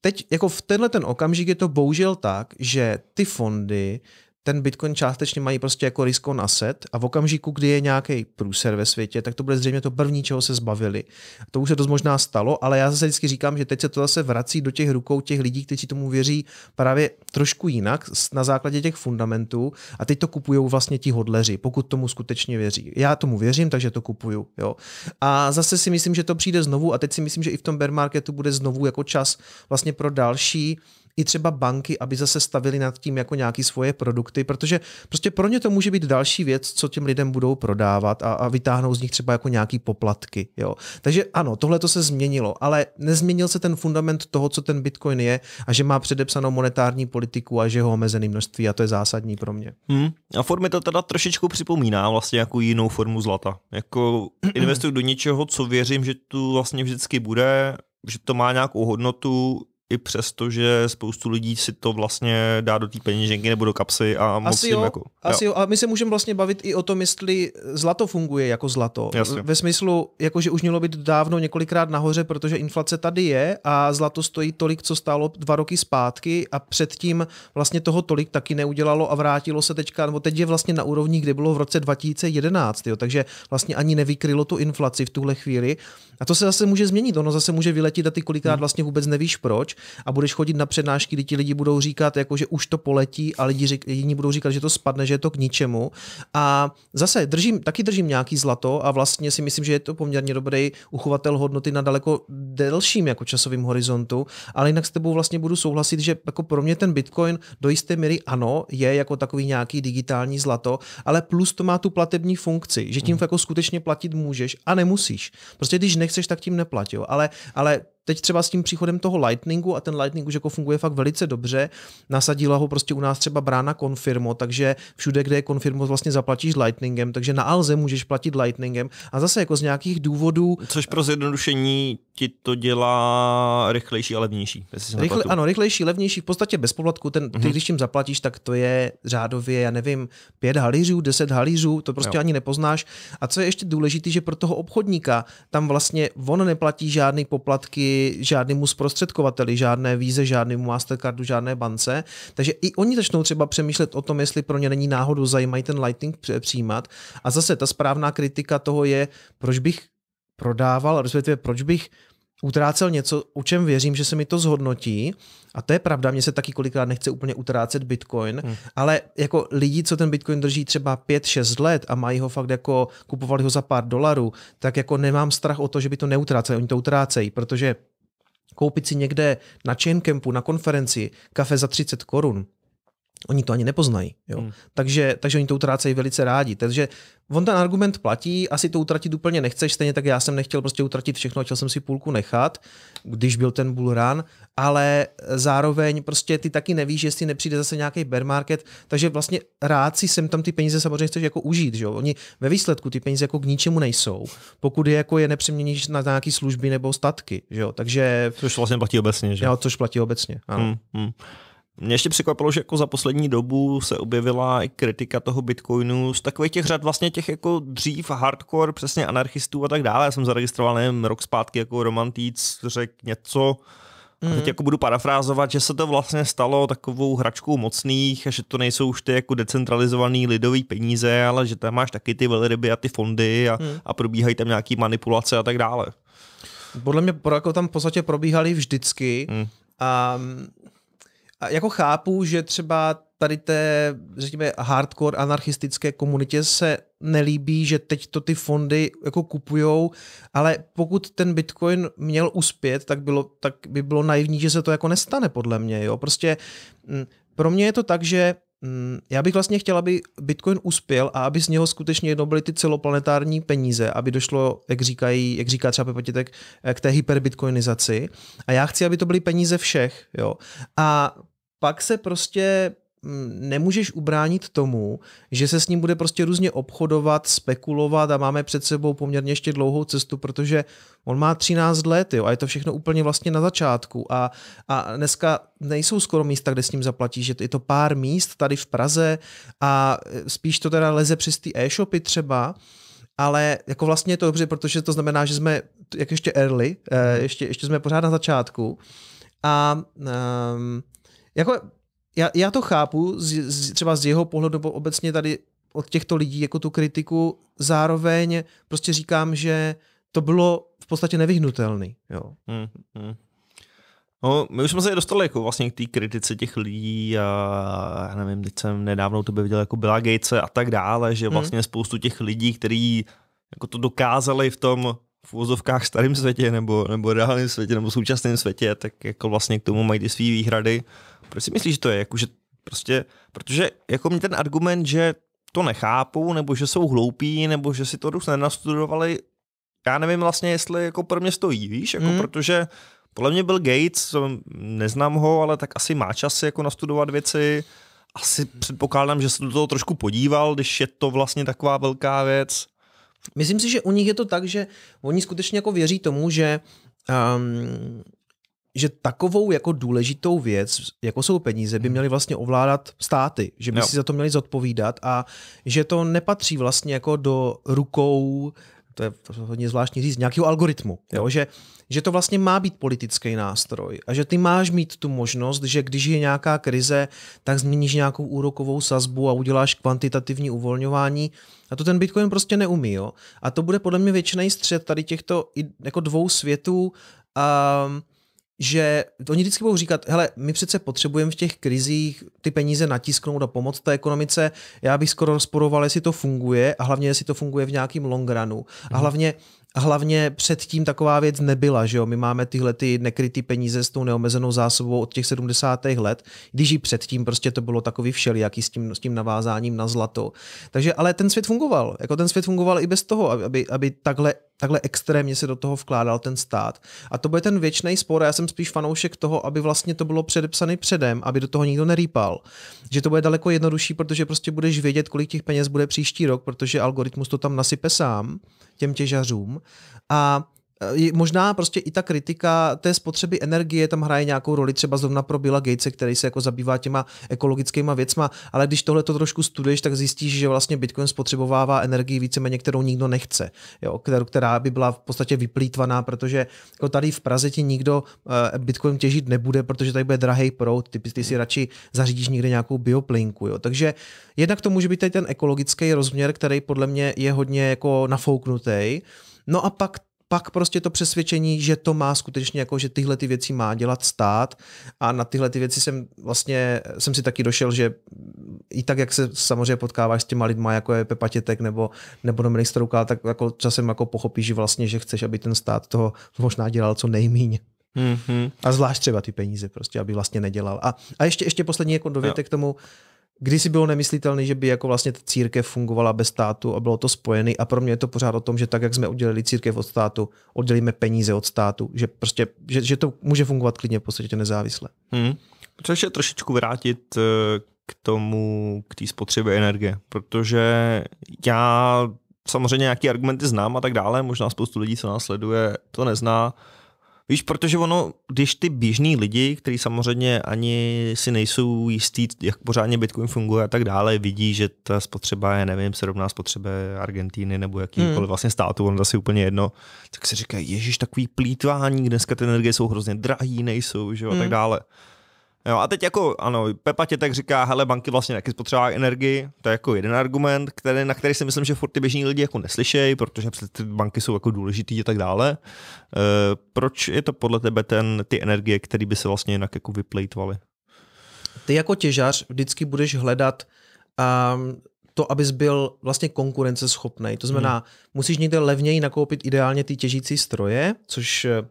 teď jako v tenhle ten okamžik je to bohužel tak, že ty fondy ten Bitcoin částečně mají prostě jako risk on asset a v okamžiku, kdy je nějaký průser ve světě, tak to bude zřejmě to první, čeho se zbavili. To už se dost možná stalo, ale já zase vždycky říkám, že teď se to zase vrací do těch rukou těch lidí, kteří tomu věří právě trošku jinak na základě těch fundamentů a teď to kupují vlastně ti hodleři, pokud tomu skutečně věří. Já tomu věřím, takže to kupuju. Jo. A zase si myslím, že to přijde znovu a teď si myslím, že i v tom bear marketu bude znovu jako čas vlastně pro další i třeba banky, aby zase stavili nad tím jako nějaké svoje produkty, protože prostě pro ně to může být další věc, co těm lidem budou prodávat a, a vytáhnou z nich třeba jako nějaký poplatky. Jo. Takže ano, tohle to se změnilo, ale nezměnil se ten fundament toho, co ten Bitcoin je a že má předepsanou monetární politiku a že ho omezený množství a to je zásadní pro mě. Hmm. A formy to teda trošičku připomíná vlastně jako jinou formu zlata. Jako investuju do něčeho, co věřím, že tu vlastně vždycky bude, že to má nějakou hodnotu, i přesto, že spoustu lidí si to vlastně dá do té peněženky nebo do kapsy a moc asi jo, jako, asi jo. jo. A my se můžeme vlastně bavit i o tom, jestli zlato funguje jako zlato. Jasně. Ve smyslu, jako že už mělo být dávno několikrát nahoře, protože inflace tady je a zlato stojí tolik, co stálo dva roky zpátky a předtím vlastně toho tolik taky neudělalo a vrátilo se teďka, nebo teď je vlastně na úrovni, kde bylo v roce 2011, jo, takže vlastně ani nevykrylo tu inflaci v tuhle chvíli. A to se zase může změnit, ono zase může vyletit a ty kolikrát hmm. vlastně vůbec nevíš proč a budeš chodit na přednášky, kdy ti lidi budou říkat, jako, že už to poletí a lidi, řek, budou říkat, že to spadne, že je to k ničemu. A zase držím, taky držím nějaký zlato a vlastně si myslím, že je to poměrně dobrý uchovatel hodnoty na daleko delším jako časovým horizontu, ale jinak s tebou vlastně budu souhlasit, že jako pro mě ten Bitcoin do jisté míry ano, je jako takový nějaký digitální zlato, ale plus to má tu platební funkci, že tím hmm. jako skutečně platit můžeš a nemusíš. Prostě když nechceš, tak tím neplatil. Ale, ale Teď třeba s tím příchodem toho Lightningu a ten Lightning už jako funguje fakt velice dobře, nasadila ho prostě u nás třeba brána Confirmo, takže všude, kde je Confirmo, vlastně zaplatíš Lightningem, takže na Alze můžeš platit Lightningem a zase jako z nějakých důvodů. Což pro zjednodušení ti to dělá rychlejší a levnější. Rychle, ano, rychlejší, levnější, v podstatě bez poplatku. Ten, ty, mhm. když tím zaplatíš, tak to je řádově, já nevím, pět halířů, deset halířů, to prostě jo. ani nepoznáš. A co je ještě důležité, že pro toho obchodníka tam vlastně on neplatí žádné poplatky, žádnému zprostředkovateli, žádné víze, žádnému Mastercardu, žádné bance. Takže i oni začnou třeba přemýšlet o tom, jestli pro ně není náhodou zajímají ten Lightning přijímat. A zase ta správná kritika toho je, proč bych prodával, respektive proč bych utrácel něco, o čem věřím, že se mi to zhodnotí. A to je pravda, mě se taky kolikrát nechce úplně utrácet bitcoin, hmm. ale jako lidi, co ten bitcoin drží třeba 5-6 let a mají ho fakt jako kupovali ho za pár dolarů, tak jako nemám strach o to, že by to neutráceli, oni to utrácejí, protože koupit si někde na Chaincampu, na konferenci kafe za 30 korun, oni to ani nepoznají. Jo? Hmm. Takže, takže oni to utrácejí velice rádi. Takže on ten argument platí, asi to utratit úplně nechceš, stejně tak já jsem nechtěl prostě utratit všechno, chtěl jsem si půlku nechat, když byl ten bull run, ale zároveň prostě ty taky nevíš, jestli nepřijde zase nějaký bear market, takže vlastně rád si sem tam ty peníze samozřejmě chceš jako užít, že jo? Oni ve výsledku ty peníze jako k ničemu nejsou, pokud je jako je nepřeměníš na nějaké služby nebo statky, že jo? Takže... Což vlastně platí obecně, že jo? Což platí obecně, ano. Hmm, hmm. Mě ještě překvapilo, že jako za poslední dobu se objevila i kritika toho Bitcoinu z takových těch řad vlastně těch jako dřív hardcore, přesně anarchistů a tak dále. Já jsem zaregistroval, nevím, rok zpátky jako romantíc řekl něco, a teď mhm. jako budu parafrázovat, že se to vlastně stalo takovou hračkou mocných a že to nejsou už ty jako decentralizovaný lidový peníze, ale že tam máš taky ty velryby a ty fondy a, mhm. a probíhají tam nějaký manipulace a tak dále. Podle mě jako tam v podstatě probíhaly vždycky. Hmm. A jako chápu, že třeba tady té, řekněme, hardcore anarchistické komunitě se nelíbí, že teď to ty fondy jako kupujou, ale pokud ten Bitcoin měl uspět, tak, bylo, tak by bylo naivní, že se to jako nestane, podle mě. Jo? Prostě mm, pro mě je to tak, že mm, já bych vlastně chtěl, aby Bitcoin uspěl a aby z něho skutečně jednou byly ty celoplanetární peníze, aby došlo, jak, říkají, jak říká třeba Pepatětek, eh, k té hyperbitcoinizaci. A já chci, aby to byly peníze všech. Jo. A pak se prostě mm, nemůžeš ubránit tomu, že se s ním bude prostě různě obchodovat, spekulovat a máme před sebou poměrně ještě dlouhou cestu, protože on má 13 let jo, a je to všechno úplně vlastně na začátku a, a dneska nejsou skoro místa, kde s ním zaplatíš, je to pár míst tady v Praze a e, spíš to teda leze přes ty e-shopy třeba, ale jako vlastně je to dobře, protože to znamená, že jsme jak ještě early, e, mhm. ještě, ještě jsme pořád na začátku a um, jako já, já to chápu, z, z, třeba z jeho pohledu, nebo obecně tady od těchto lidí, jako tu kritiku, zároveň prostě říkám, že to bylo v podstatě nevyhnutelný. Jo. Mm, mm. No, my už jsme se dostali jako vlastně k té kritice těch lidí a já nevím, teď jsem nedávno to by viděl jako byla Gatese a tak dále, že hmm. vlastně mm. spoustu těch lidí, kteří jako to dokázali v tom v úzovkách starém světě nebo, nebo reálném světě nebo současném světě, tak jako vlastně k tomu mají ty své výhrady. Proč si myslíš, že to je? Jako, že prostě, protože jako mě ten argument, že to nechápou, nebo že jsou hloupí, nebo že si to růst nenastudovali, já nevím vlastně, jestli jako pro mě stojí, víš, jako mm. protože podle mě byl Gates, neznám ho, ale tak asi má čas jako nastudovat věci, asi předpokládám, že se do toho trošku podíval, když je to vlastně taková velká věc. Myslím si, že u nich je to tak, že oni skutečně jako věří tomu, že um, že takovou jako důležitou věc, jako jsou peníze, by hmm. měly vlastně ovládat státy, že by jo. si za to měli zodpovídat a že to nepatří vlastně jako do rukou, to je hodně zvláštní říct, nějakého algoritmu, jo. Jo, že že to vlastně má být politický nástroj a že ty máš mít tu možnost, že když je nějaká krize, tak změníš nějakou úrokovou sazbu a uděláš kvantitativní uvolňování. A to ten Bitcoin prostě neumí. Jo? A to bude podle mě věčný střed tady těchto jako dvou světů. Um, že oni vždycky budou říkat, hele, my přece potřebujeme v těch krizích ty peníze natisknout a pomoct té ekonomice. Já bych skoro rozporoval, jestli to funguje a hlavně, jestli to funguje v nějakým long runu. A mhm. hlavně, hlavně předtím taková věc nebyla, že jo? My máme tyhle ty nekryté peníze s tou neomezenou zásobou od těch 70. let, když i předtím prostě to bylo takový všelijaký s tím, s tím navázáním na zlato. Takže ale ten svět fungoval, jako ten svět fungoval i bez toho, aby, aby takhle takhle extrémně se do toho vkládal ten stát. A to bude ten věčný spor. A Já jsem spíš fanoušek toho, aby vlastně to bylo předepsané předem, aby do toho nikdo nerýpal. Že to bude daleko jednodušší, protože prostě budeš vědět, kolik těch peněz bude příští rok, protože algoritmus to tam nasype sám těm těžařům. A Možná prostě i ta kritika té spotřeby energie tam hraje nějakou roli, třeba zrovna pro Billa Gatese, který se jako zabývá těma ekologickýma věcma, ale když tohle to trošku studuješ, tak zjistíš, že vlastně Bitcoin spotřebovává energii víceméně, kterou nikdo nechce, jo, která by byla v podstatě vyplýtvaná, protože jako tady v Praze ti nikdo eh, Bitcoin těžit nebude, protože tady bude drahý proud, ty, ty si radši zařídíš někde nějakou bioplinku. Jo. Takže jednak to může být tady ten ekologický rozměr, který podle mě je hodně jako nafouknutý. No a pak pak prostě to přesvědčení, že to má skutečně jako, že tyhle ty věci má dělat stát a na tyhle ty věci jsem vlastně, jsem si taky došel, že i tak, jak se samozřejmě potkáváš s těma lidma, jako je Pepa Tětek nebo, nebo Dominik Strouká, tak jako časem jako pochopíš, že vlastně, že chceš, aby ten stát toho možná dělal co nejméně Mm-hmm. A zvlášť třeba ty peníze prostě, aby vlastně nedělal. A, a ještě, ještě poslední jako dovětek k tomu, uh, kdysi bylo nemyslitelné, že by jako vlastně ta církev fungovala bez státu a bylo to spojené a pro mě je to pořád o tom, že tak, jak jsme oddělili církev od státu, oddělíme peníze od státu, že prostě, že, že to může fungovat klidně v podstatě nezávisle. Hmm. Což trošičku vrátit eh, k tomu, k té spotřebě energie, protože já samozřejmě nějaké argumenty znám a tak dále, možná spoustu lidí, co nás sleduje, to nezná, Víš, protože ono, když ty běžní lidi, kteří samozřejmě ani si nejsou jistí, jak pořádně Bitcoin funguje a tak dále, vidí, že ta spotřeba je, nevím, se rovná spotřebe Argentíny nebo jakýkoliv hmm. vlastně státu, ono asi úplně jedno, tak si říkají, ježíš, takový plítvání, dneska ty energie jsou hrozně drahý, nejsou, že jo, hmm. a tak hmm. dále. Jo, a teď jako, ano, Pepa tě tak říká, hele, banky vlastně taky spotřebovávají energii, to je jako jeden argument, který, na který si myslím, že furt ty běžní lidi jako neslyšejí, protože ty banky jsou jako důležitý a tak dále. E, proč je to podle tebe ten, ty energie, které by se vlastně jinak jako vyplejtvaly? Ty jako těžař vždycky budeš hledat um, to, abys byl vlastně konkurenceschopný. To znamená, hmm. musíš někde levněji nakoupit ideálně ty těžící stroje, což eh,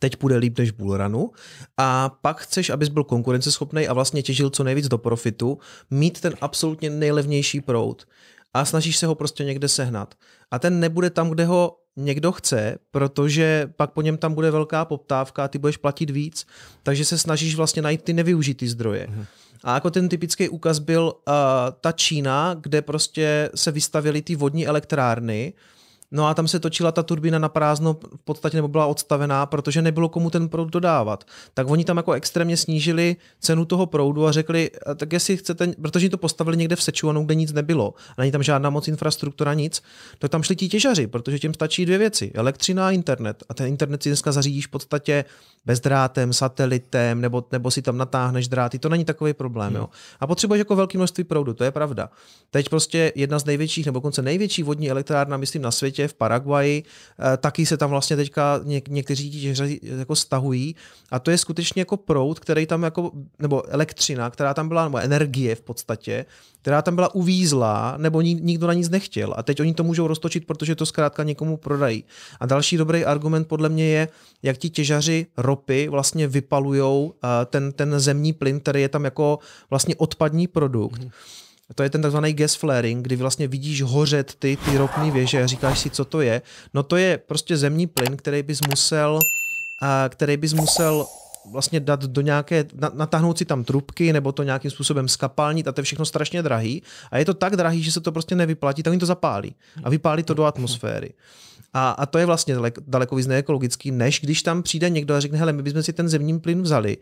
teď půjde líp než bullrunu. a pak chceš, abys byl konkurenceschopný a vlastně těžil co nejvíc do profitu, mít ten absolutně nejlevnější proud a snažíš se ho prostě někde sehnat. A ten nebude tam, kde ho někdo chce, protože pak po něm tam bude velká poptávka a ty budeš platit víc, takže se snažíš vlastně najít ty nevyužitý zdroje. Mhm. A jako ten typický úkaz byl uh, ta Čína, kde prostě se vystavili ty vodní elektrárny, uh, No a tam se točila ta turbína na prázdno v podstatě nebo byla odstavená, protože nebylo komu ten proud dodávat. Tak oni tam jako extrémně snížili cenu toho proudu a řekli, tak jestli chcete, protože to postavili někde v Sečuanu, kde nic nebylo, a není tam žádná moc infrastruktura, nic, to tam šli ti těžaři, protože těm stačí dvě věci, elektřina a internet. A ten internet si dneska zařídíš v podstatě bezdrátem, satelitem, nebo, nebo si tam natáhneš dráty, to není takový problém. Hmm. Jo. A potřebuješ jako velké množství proudu, to je pravda. Teď prostě jedna z největších, nebo dokonce největší vodní elektrárna, myslím, na světě, světě, v Paraguaji, eh, taky se tam vlastně teďka něk- někteří těžaři jako stahují a to je skutečně jako proud, který tam jako, nebo elektřina, která tam byla, nebo energie v podstatě, která tam byla uvízla, nebo ni- nikdo na nic nechtěl a teď oni to můžou roztočit, protože to zkrátka někomu prodají. A další dobrý argument podle mě je, jak ti těžaři ropy vlastně vypalujou eh, ten, ten zemní plyn, který je tam jako vlastně odpadní produkt. Mm-hmm to je ten takzvaný gas flaring, kdy vlastně vidíš hořet ty, ty ropné věže a říkáš si, co to je. No to je prostě zemní plyn, který bys musel, a, který bys musel vlastně dát do nějaké, natáhnout si tam trubky nebo to nějakým způsobem skapalnit a to je všechno strašně drahý. A je to tak drahý, že se to prostě nevyplatí, tak oni to zapálí a vypálí to do atmosféry. A, a to je vlastně daleko, daleko víc neekologický, než když tam přijde někdo a řekne, hele, my bychom si ten zemní plyn vzali,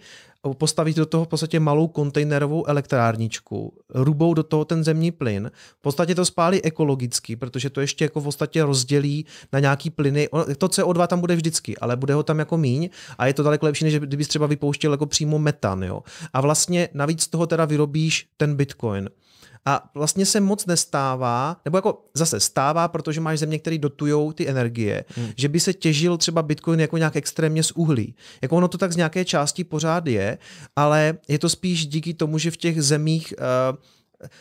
postavit do toho v podstatě malou kontejnerovou elektrárničku, rubou do toho ten zemní plyn, v podstatě to spálí ekologicky, protože to ještě jako v podstatě rozdělí na nějaký plyny. To CO2 tam bude vždycky, ale bude ho tam jako míň a je to daleko lepší, než kdyby třeba vypouštěl jako přímo metan. Jo. A vlastně navíc z toho teda vyrobíš ten bitcoin. A vlastně se moc nestává, nebo jako zase stává, protože máš země, které dotujou ty energie, hmm. že by se těžil třeba Bitcoin jako nějak extrémně z uhlí. Jako ono to tak z nějaké části pořád je, ale je to spíš díky tomu, že v těch zemích uh,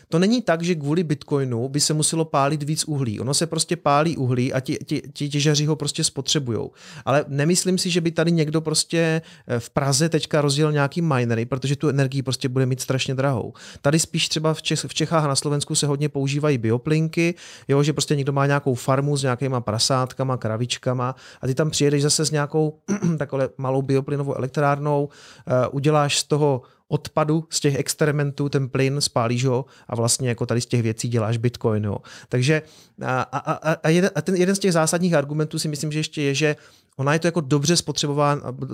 to není tak, že kvůli bitcoinu by se muselo pálit víc uhlí. Ono se prostě pálí uhlí a ti, ti, ti těžaři ho prostě spotřebujou. Ale nemyslím si, že by tady někdo prostě eh, v Praze teďka rozdělil nějaký minery, protože tu energii prostě bude mít strašně drahou. Tady spíš třeba v, Čech, v Čechách a na Slovensku se hodně používají bioplinky, jo, že prostě někdo má nějakou farmu s nějakýma prasátkama, kravičkama a ty tam přijedeš zase s nějakou takhle malou bioplynovou elektrárnou, uh, uděláš z toho odpadu z těch experimentů ten plyn, spálíš ho a vlastně jako tady z těch věcí děláš bitcoin. Jo. Takže a, a, a, jeden, a ten jeden z těch zásadních argumentů si myslím, že ještě je, že ona je to jako dobře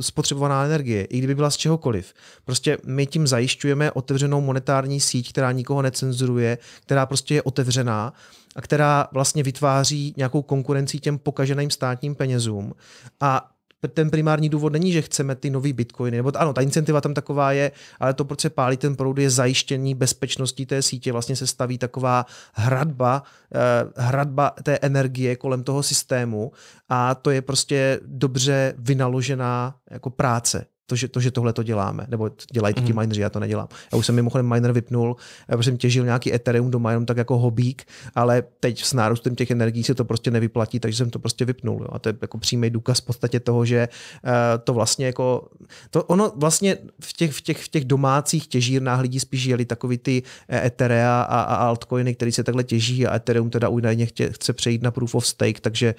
spotřebovaná energie, i kdyby byla z čehokoliv. Prostě my tím zajišťujeme otevřenou monetární síť, která nikoho necenzuruje, která prostě je otevřená a která vlastně vytváří nějakou konkurenci těm pokaženým státním penězům. A ten primární důvod není, že chceme ty nový bitcoiny, nebo ano, ta incentiva tam taková je, ale to, proč se pálí ten proud, je zajištění bezpečnosti té sítě. Vlastně se staví taková hradba, eh, hradba té energie kolem toho systému a to je prostě dobře vynaložená jako práce to, že, to, že tohle to děláme, nebo dělají ti mm. já to nedělám. Já už jsem mimochodem miner vypnul, já eh, jsem těžil nějaký Ethereum doma jenom tak jako hobík, ale teď s nárůstem těch energií se to prostě nevyplatí, takže jsem to prostě vypnul. Jo. A to je jako přímý důkaz v podstatě toho, že uh, to vlastně jako, to ono vlastně v těch, v těch, v těch domácích těžírnách lidí spíš jeli takový ty eh, Etherea a, a altcoiny, které se takhle těží a Ethereum teda údajně chtě, chce přejít na proof of stake, takže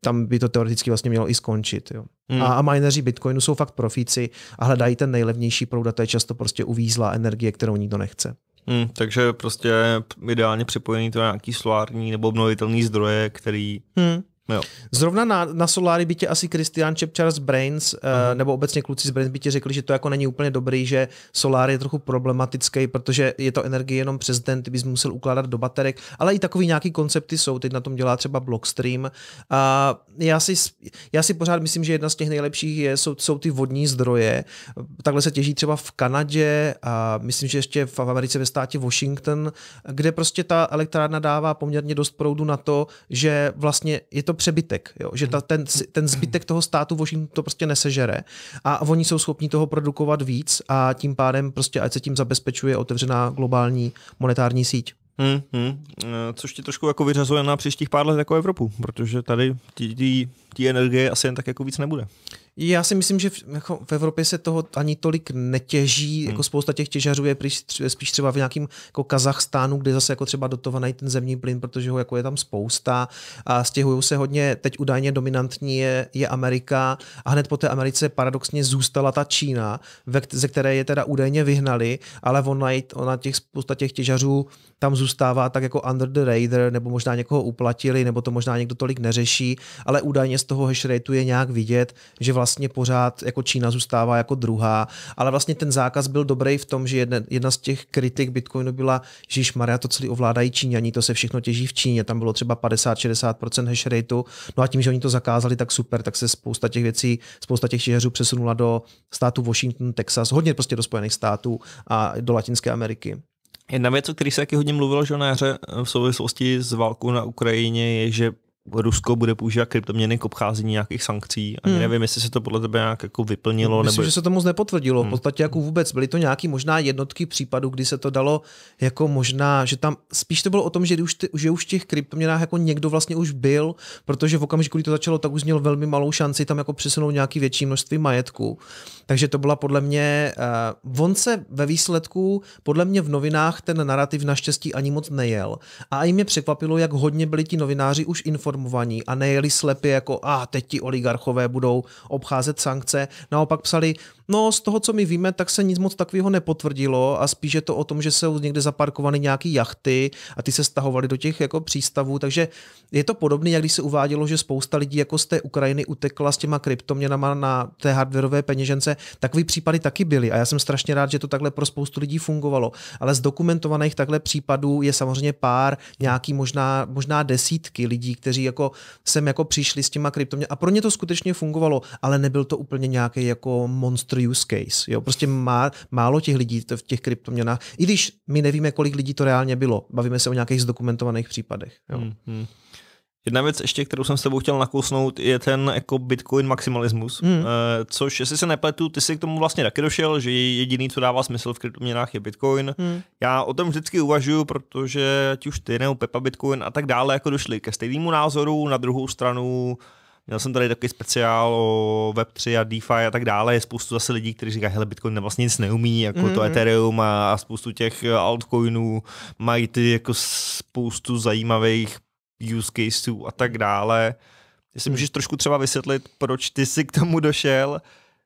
tam by to teoreticky vlastně mělo i skončit. Jo. Mm. A, a mineři Bitcoinu jsou fakt profíci, věci a hledají ten nejlevnější proud a to je často prostě uvízlá energie, kterou nikdo nechce. Hmm, takže prostě ideálně připojení to na nějaký solární nebo obnovitelný zdroje, který hmm. Jo. Zrovna na, na Solary by tě asi Christian Čepčar z Brains, uh eh, huh mhm. nebo obecně kluci z Brains by ti řekli, že to jako není úplně dobrý, že Solar je trochu problematický, protože je to energie jenom přes den, ty bys musel ukládat do baterek, ale i takový nějaký koncepty jsou, teď na tom dělá třeba Blockstream. A já si, já si pořád myslím, že jedna z těch nejlepších je, jsou, jsou ty vodní zdroje. Takhle se těží třeba v Kanadě a myslím, že ještě v Americe ve státě Washington, kde prostě ta elektrárna dává poměrně dost proudu na to, že vlastně je to přebytek, jo? že ta, ten, ten zbytek toho státu Washington to prostě nesežere a oni jsou schopni toho produkovat víc a tím pádem prostě ať se tím zabezpečuje otevřená globální monetární síť. Hmm, hmm. Což ti trošku jako vyřazuje na příštích pár let jako Evropu, protože tady ty energie asi jen tak jako víc nebude. Já si myslím, že v, jako v Evropě se toho ani tolik netěží, hmm. jako spousta těch těžařů je pryč, spíš třeba v nějakém jako Kazachstánu, kde zase jako třeba dotovaný ten zemní plyn, protože ho jako je tam spousta a stěhují se hodně, teď údajně dominantní je, je Amerika a hned po té Americe paradoxně zůstala ta Čína, ve, ze které je teda údajně vyhnali, ale ona, ona těch spousta těch těžařů tam zůstává tak jako under the radar, nebo možná někoho uplatili, nebo to možná někdo tolik neřeší, ale údajně z toho hash rateu je nějak vidět, že vlastně vlastně pořád jako Čína zůstává jako druhá, ale vlastně ten zákaz byl dobrý v tom, že jedna, jedna z těch kritik Bitcoinu byla, že Maria to celý ovládají Číňani, to se všechno těží v Číně, tam bylo třeba 50-60% hash rateu, no a tím, že oni to zakázali, tak super, tak se spousta těch věcí, spousta těch těžařů přesunula do státu Washington, Texas, hodně prostě do Spojených států a do Latinské Ameriky. Jedna věc, o které se taky hodně mluvilo, že na jaře v souvislosti s válkou na Ukrajině, je, že Rusko bude používat kryptoměny k obcházení nějakých sankcí. Ani hmm. nevím, jestli se to podle tebe nějak jako vyplnilo. Myslím, nebo... že se to moc nepotvrdilo. Hmm. V podstatě jako vůbec. Byly to nějaký možná jednotky případů, kdy se to dalo jako možná, že tam spíš to bylo o tom, že už, ty, že už v těch kryptoměnách jako někdo vlastně už byl, protože v okamžiku, kdy to začalo, tak už měl velmi malou šanci tam jako přesunout nějaký větší množství majetku. Takže to byla podle mě, uh, on se ve výsledku, podle mě v novinách ten narrativ naštěstí ani moc nejel. A i mě překvapilo, jak hodně byli ti novináři už informovaní a nejeli slepě jako, a ah, teď ti oligarchové budou obcházet sankce. Naopak psali, no z toho, co my víme, tak se nic moc takového nepotvrdilo a spíš je to o tom, že jsou někde zaparkovaly nějaký jachty a ty se stahovaly do těch jako přístavů, takže je to podobné, jak když se uvádělo, že spousta lidí jako z té Ukrajiny utekla s těma kryptoměnama na té hardwareové peněžence Takový případy taky byly a já jsem strašně rád, že to takhle pro spoustu lidí fungovalo. Ale z dokumentovaných takhle případů je samozřejmě pár, nějaký možná, možná desítky lidí, kteří jako sem jako přišli s těma kryptoměnami a pro ně to skutečně fungovalo, ale nebyl to úplně nějaký jako monster use case. Jo? Prostě má, málo těch lidí v těch kryptoměnách, i když my nevíme, kolik lidí to reálně bylo. Bavíme se o nějakých zdokumentovaných případech. Jo? mm hmm. hmm. Jedna věc ještě, kterou jsem s tebou chtěl nakousnout, je ten jako bitcoin maximalismus, hmm. Eh, což, jestli se nepletu, ty jsi k tomu vlastně taky došel, že jediný, co dává smysl v kryptoměnách, je bitcoin. Hmm. Já o tom vždycky uvažuju, protože ať už ty nebo Pepa Bitcoin a tak dále jako došli ke stejnému názoru, na druhou stranu Měl jsem tady takový speciál o Web3 a DeFi a tak dále. Je spoustu zase lidí, kteří říkají, hele, Bitcoin ne vlastně nic neumí, jako mm-hmm. to hmm. Ethereum a, a spoustu těch altcoinů mají ty jako spoustu zajímavých use caseů a tak dále. Jestli hmm. můžeš trošku třeba vysvětlit, proč ty jsi k tomu došel.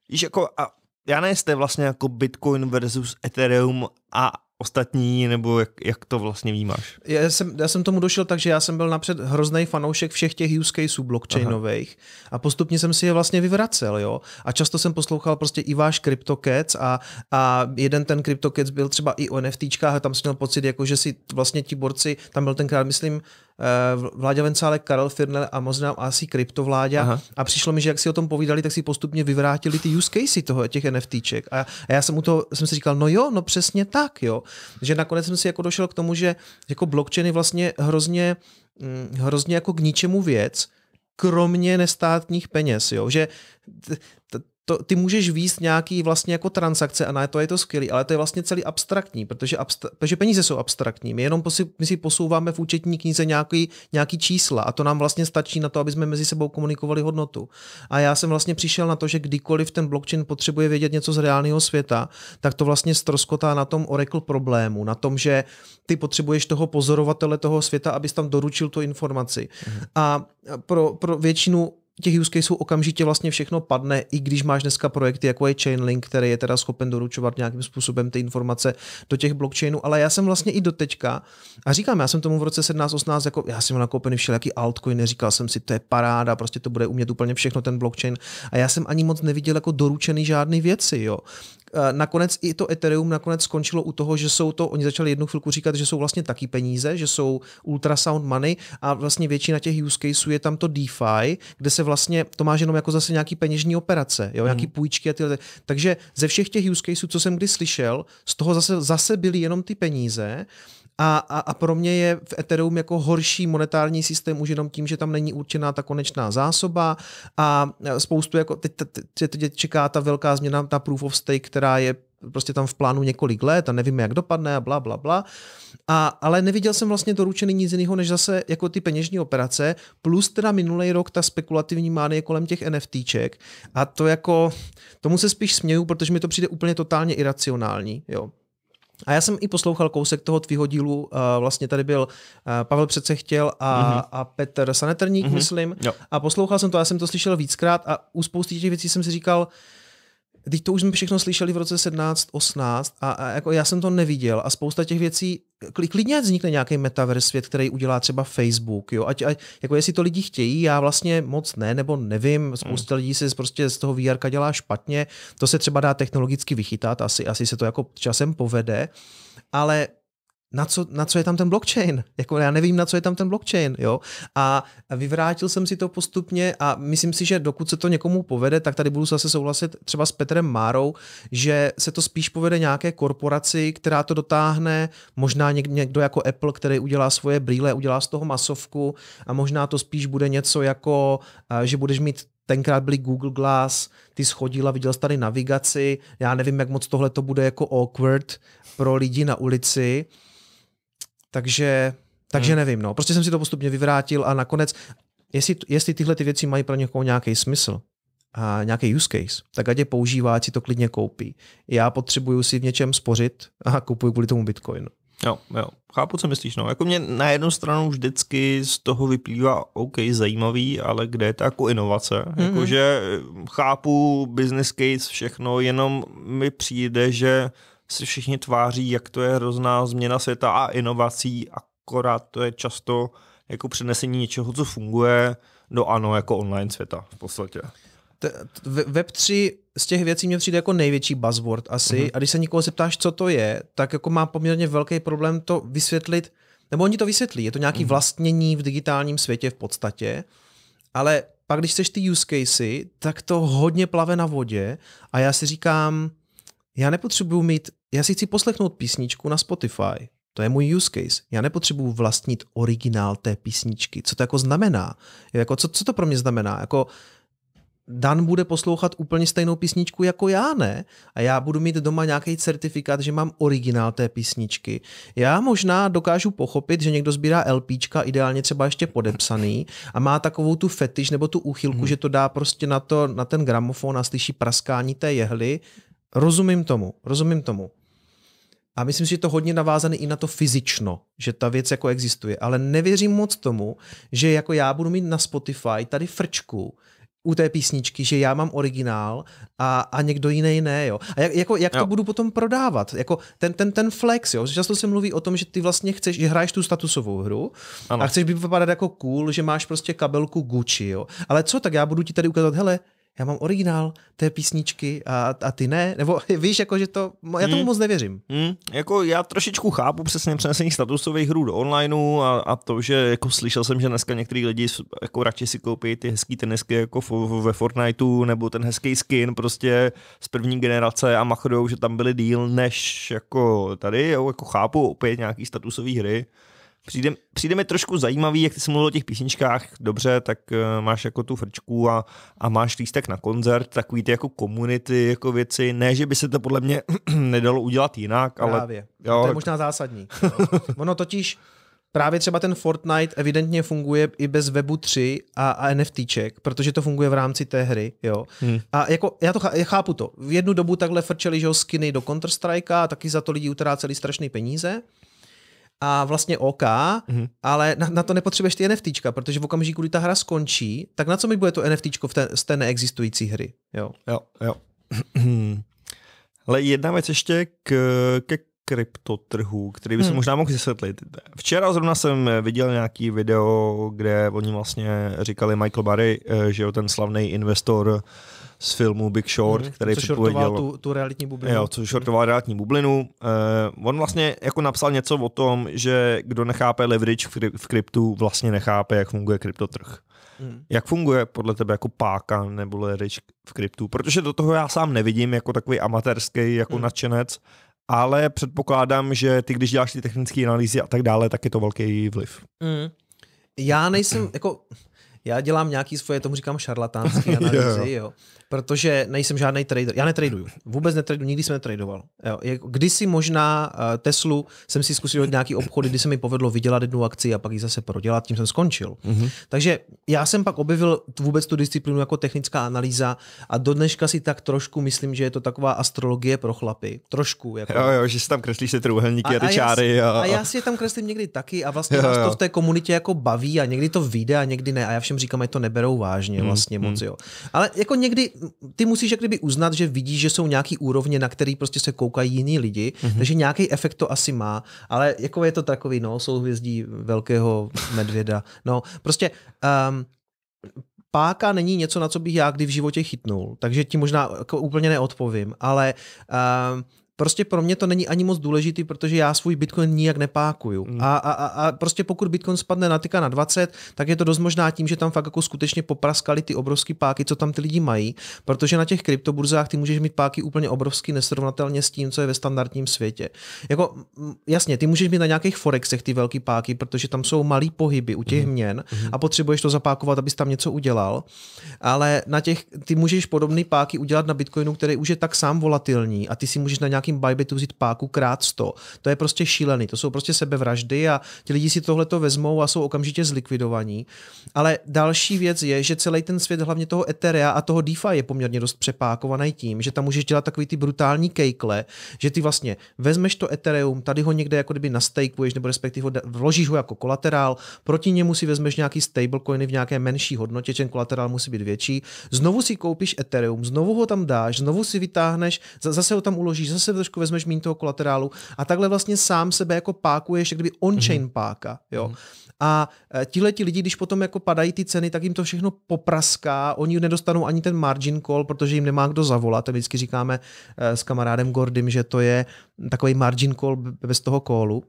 Víš, jako, a já nejste vlastně jako Bitcoin versus Ethereum a ostatní, nebo jak, jak to vlastně vnímáš? Já jsem, já jsem tomu došel tak, že já jsem byl napřed hrozný fanoušek všech těch use caseů blockchainových Aha. a postupně jsem si je vlastně vyvracel, jo. A často jsem poslouchal prostě i váš CryptoCats a, a jeden ten CryptoCats byl třeba i o NFTčkách a tam jsem měl pocit, jako že si vlastně ti borci, tam byl tenkrát, myslím, Eh, Vláďa Vencálek, Karel Firner a možná asi kryptovláďa. Aha. A přišlo mi, že jak si o tom povídali, tak si postupně vyvrátili ty use casey toho, těch NFTček. A, a já jsem u toho jsem si říkal, no jo, no přesně tak, jo. Že nakonec jsem si jako došel k tomu, že jako blockchain je vlastně hrozně, hm, hrozně jako k ničemu věc, kromě nestátních peněz, jo. Že t- t- to, ty můžeš výst nějaký vlastně jako transakce a na to je to skvělý, ale to je vlastně celý abstraktní, protože, abstra- protože peníze jsou abstraktní. My jenom posi- my si posouváme v účetní knize nějaký, nějaký čísla a to nám vlastně stačí na to, aby jsme mezi sebou komunikovali hodnotu. A já jsem vlastně přišel na to, že kdykoliv ten blockchain potřebuje vědět něco z reálného světa, tak to vlastně stroskotá na tom Oracle problému, na tom, že ty potřebuješ toho pozorovatele toho světa, abys tam doručil tu informaci. Mhm. A pro, pro většinu těch use caseů okamžitě vlastně všechno padne, i když máš dneska projekty, jako je Chainlink, který je teda schopen doručovat nějakým způsobem ty informace do těch blockchainů, ale já jsem vlastně i do teďka, a říkám, já jsem tomu v roce 17-18, jako já jsem nakoupený všelijaký altcoin, říkal jsem si, to je paráda, prostě to bude umět úplně všechno ten blockchain a já jsem ani moc neviděl jako doručený žádný věci, jo nakonec i to Ethereum nakonec skončilo u toho, že jsou to, oni začali jednu chvilku říkat, že jsou vlastně taky peníze, že jsou ultrasound money a vlastně většina těch use caseů je tam to DeFi, kde se se vlastně to máš jenom jako zase nějaký peněžní operace, jo, nějaký hmm. půjčky a tyhle. Takže ze všech těch use caseů, co jsem kdy slyšel, z toho zase, zase byly jenom ty peníze a, a, a pro mě je v Ethereum jako horší monetární systém už jenom tím, že tam není určená ta konečná zásoba a spoustu jako teď, teď, teď čeká ta velká změna, ta proof of stake, která je prostě tam v plánu několik let a nevíme, jak dopadne a bla, bla, bla. A, ale neviděl jsem vlastně doručený nic jiného, než zase jako ty peněžní operace, plus teda minulý rok ta spekulativní mánie kolem těch NFTček a to jako, tomu se spíš směju, protože mi to přijde úplně totálně iracionální, jo. A já jsem i poslouchal kousek toho tvýho dílu, eh, vlastně tady byl eh, Pavel přece chtěl a, mm-hmm. a Petr Sanetrník, mm-hmm. myslím. Jo. A poslouchal jsem to, já jsem to slyšel víckrát a u spousty těch věcí jsem si říkal, uh, Teď to už jsme všechno slyšeli v roce 17, 18 a, a jako já jsem to neviděl a spousta těch věcí, klidně vznikne nějaký metaverse svět, který udělá třeba Facebook, jo, ať, ať jako jestli to lidi chtějí, já vlastně moc ne, nebo nevím, spousta hmm. lidí se prostě z toho VR dělá špatně, to se třeba dá technologicky vychytat, asi, asi se to jako časem povede, ale na co, na co je tam ten blockchain. Jako já nevím, na co je tam ten blockchain. Jo? A vyvrátil jsem si to postupně a myslím si, že dokud se to někomu povede, tak tady budu zase souhlasit třeba s Petrem Márou, že se to spíš povede nějaké korporaci, která to dotáhne, možná někdo jako Apple, který udělá svoje brýle, udělá z toho masovku a možná to spíš bude něco jako, eh, že budeš mít tenkrát byly Google Glass, ty schodila, viděl jsi tady navigaci, já nevím, jak moc tohle to bude jako awkward pro lidi na ulici, takže, takže hmm. nevím, no. Prostě jsem si to postupně vyvrátil a nakonec, jestli, jestli tyhle ty věci mají pro někoho nějaký smysl, a nějaký use case, tak ať je používá, ať si to klidně koupí. Já potřebuju si v něčem spořit a kupuju kvůli tomu Bitcoin. Jo, jo, chápu, co myslíš. No. Jako mě na jednu stranu vždycky z toho vyplývá OK, zajímavý, ale kde je ta jako inovace? Mm-hmm. Jakože chápu business case, všechno, jenom mi přijde, že se všichni tváří, jak to je hrozná změna světa a inovací, akorát to je často jako přenesení něčeho, co funguje do ano, jako online světa v podstatě. Web 3 z těch věcí mě přijde jako největší buzzword asi uh-huh. a když se někoho zeptáš, co to je, tak jako má poměrně velký problém to vysvětlit, nebo oni to vysvětlí, je to nějaký uh-huh. vlastnění v digitálním světě v podstatě, ale pak když seš ty use casey, tak to hodně plave na vodě a já si říkám, já nepotřebuju mít já si chci poslechnout písničku na Spotify. To je můj use case. Já nepotřebuji vlastnit originál té písničky. Co to jako znamená? Jako, co, co to pro mě znamená? Jako, Dan bude poslouchat úplně stejnou písničku jako já, ne? A já budu mít doma nějaký certifikát, že mám originál té písničky. Já možná dokážu pochopit, že někdo sbírá LPčka, ideálně třeba ještě podepsaný, a má takovou tu fetiš nebo tu úchylku, hmm. že to dá prostě na, to, na ten gramofon a slyší praskání té jehly. Rozumím tomu, rozumím tomu. A myslím si, že to hodně navázané i na to fyzično, že ta věc jako existuje. Ale nevěřím moc tomu, že jako já budu mít na Spotify tady frčku, u té písničky, že já mám originál a, a někdo jiný ne, jo. A jak, jako, jak jo. to budu potom prodávat? Jako ten, ten, ten flex, jo. Často se mluví o tom, že ty vlastně chceš, že hraješ tu statusovou hru ano. a chceš vypadat jako cool, že máš prostě kabelku Gucci, jo. Ale co, tak já budu ti tady ukázat, hele, já mám originál té písničky a, a ty ne, nebo víš, jako, že to, já tomu hmm. moc nevěřím. Hmm. Jako já trošičku chápu přesně přenesení statusových hru do onlineu a, a to, že jako slyšel jsem, že dneska některý lidi jako radši si koupí ty hezký tenisky jako v, v, ve Fortniteu nebo ten hezký skin prostě z první generace a machrujou, že tam byly díl než jako tady, jo, jako chápu opět nějaký statusové hry, Přijde, přijde mi trošku zajímavý, jak ty jsi mluvil o těch písničkách, dobře, tak eh, máš jako tu frčku a, a máš lístek na koncert, takový ty jako komunity, jako věci, ne, že by se to podle mě nedalo udělat jinak, ale... Právě, to je možná zásadní. Jo. ono totiž, právě třeba ten Fortnite evidentně funguje i bez webu 3 a, a NFTček, protože to funguje v rámci té hry, jo. Hmm. A jako, já to já chápu to. V jednu dobu takhle frčeli, že jo, skiny do Counter-Strike a taky za to lidi utráceli strašné peníze a vlastně OK, mm-hmm. ale na, na to nepotřebuješ ty NFT, protože v okamžiku, kdy ta hra skončí, tak na co mi bude to NFT v té, z té neexistující hry? Jo, jo. jo. ale jedna věc ještě k, ke kryptotrhu, který by se hmm. možná mohl vysvětlit. Včera zrovna jsem viděl nějaký video, kde oni vlastně říkali Michael Barry, eh, že je ten slavný investor z filmu Big Short, mm, který co předpověděl... tu, tu realitní bublinu. Jo, co mhm. shortoval realitní bublinu. Uh, on vlastně jako napsal něco o tom, že kdo nechápe leverage v, kryptu, vlastně nechápe, jak funguje kryptotrh. Mm. Jak funguje podle tebe jako páka nebo leverage v kryptu? Protože do toho já sám nevidím jako takový amatérský jako mm. nadšenec, ale předpokládám, že ty, když děláš ty technické analýzy a tak dále, tak je to velký vliv. Mm. Já nejsem, jako já dělám nějaký svoje, tomu říkám šarlatánské analýzy, jo. jo. Protože nejsem žádný trader. Já netraduju. Vůbec netraduju, nikdy jsem netradoval. Jo. Kdysi možná uh, Teslu jsem si zkusil nějaký obchody, kdy se mi povedlo vydělat jednu akci a pak ji zase prodělat, tím jsem skončil. Mm-hmm. Takže já jsem pak objevil vůbec tu disciplínu jako technická analýza a do dneška si tak trošku myslím, že je to taková astrologie pro chlapy. Trošku. Jako. Jo, jo, že si tam kreslíš ty trůhelníky a, a ty a čáry. Já si, a... a já si je tam kreslím někdy taky a vlastně jo, jo. to v té komunitě jako baví a někdy to vyjde a někdy ne. A já všem všem říkám, že to neberou vážně hmm, vlastně hmm, moc, jo. Ale jako někdy ty musíš jak kdyby uznat, že vidíš, že jsou nějaký úrovně, na který prostě se koukají jiní lidi, hmm. takže nějaký efekt to asi má, ale jako je to takový, no, souhvězdí velkého medvěda. No, prostě um, páka není něco, na co bych já kdy v životě chytnul, takže ti možná jako úplně neodpovím, ale uh, prostě pro mě to není ani moc důležitý, protože já svůj Bitcoin nijak nepákuju. Mm. A, a, a prostě pokud Bitcoin spadne na tyka na 20, tak je to dost možná tím, že tam fakt jako skutečně popraskali ty obrovské páky, co tam ty lidi mají, protože na těch kryptoburzách ty můžeš mít páky úplně obrovský, nesrovnatelně s tím, co je ve standardním světě. Jako, jasně, ty můžeš mít na nějakých forexech ty velké páky, protože tam jsou malý pohyby u těch mm. měn mm. a potřebuješ to zapákovat, abys tam něco udělal, ale na těch, ty můžeš podobné páky udělat na Bitcoinu, který už je tak sám volatilní a ty si můžeš na nějak nějakým Bybitu vzít páku krát 100. To je prostě šílený, to jsou prostě sebevraždy a ti lidi si tohle to vezmou a jsou okamžitě zlikvidovaní. Ale další věc je, že celý ten svět, hlavně toho Etherea a toho DeFi, je poměrně dost přepákovaný tím, že tam můžeš dělat takový ty brutální kejkle, že ty vlastně vezmeš to Ethereum, tady ho někde jako kdyby nastakuješ, nebo respektive vložíš ho jako kolaterál, proti němu si vezmeš nějaký stablecoiny v nějaké menší hodnotě, ten kolaterál musí být větší, znovu si koupíš Ethereum, znovu ho tam dáš, znovu si vytáhneš, zase ho tam uložíš, zase si trošku vezmeš méně toho kolaterálu a takhle vlastně sám sebe jako pákuješ, jak kdyby on-chain mm-hmm. páka, jo. Mm-hmm. A e, tihle ti lidi, když potom jako padají ty ceny, tak jim to všechno popraská, oni nedostanou ani ten margin call, protože jim nemá kdo zavolat. A vždycky říkáme e, s kamarádem Gordym, že to je takový margin call bez toho callu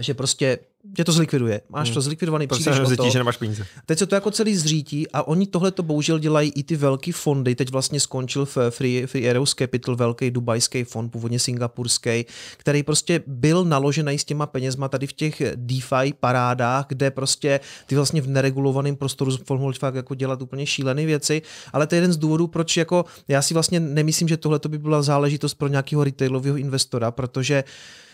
že prostě tě to zlikviduje. Máš hmm. to zlikvidovaný, prostě přijdeš zjistí, že nemáš peníze. Teď se to jako celý zřítí a oni tohle to bohužel dělají i ty velké fondy. Teď vlastně skončil v Free, Free Eros Capital, velký dubajský fond, původně singapurský, který prostě byl naložený s těma penězma tady v těch DeFi parádách, kde prostě ty vlastně v neregulovaném prostoru mohli fakt jako dělat úplně šílené věci, ale to je jeden z důvodů, proč jako já si vlastně nemyslím, že tohle by byla záležitost pro nějakého retailového investora, protože uh,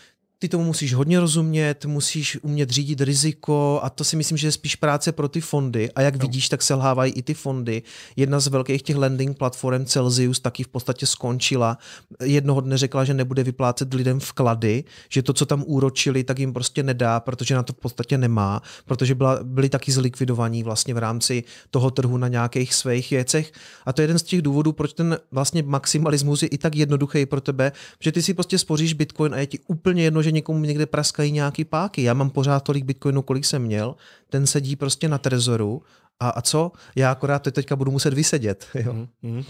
ty tomu musíš hodně rozumět, musíš umět řídit riziko a to si myslím, že je spíš práce pro ty fondy. A jak no. vidíš, tak selhávají i ty fondy. Jedna z velkých těch lending platform Celsius taky v podstatě skončila. Jednoho dne řekla, že nebude vyplácet lidem vklady, že to, co tam úročili, tak jim prostě nedá, protože na to v podstatě nemá, protože byla, byli taky zlikvidovaní vlastně v rámci toho trhu na nějakých svých věcech. A to je jeden z těch důvodů, proč ten vlastně maximalismus je i tak jednoduchý pro tebe, že ty si prostě spoříš Bitcoin a je ti úplně jedno, že někomu někde praskají nějaký páky. Já mám pořád tolik bitcoinů, kolik jsem měl, ten sedí prostě na trezoru a, a co? Já akorát teďka budu muset vysedět. Jo? Mm-hmm.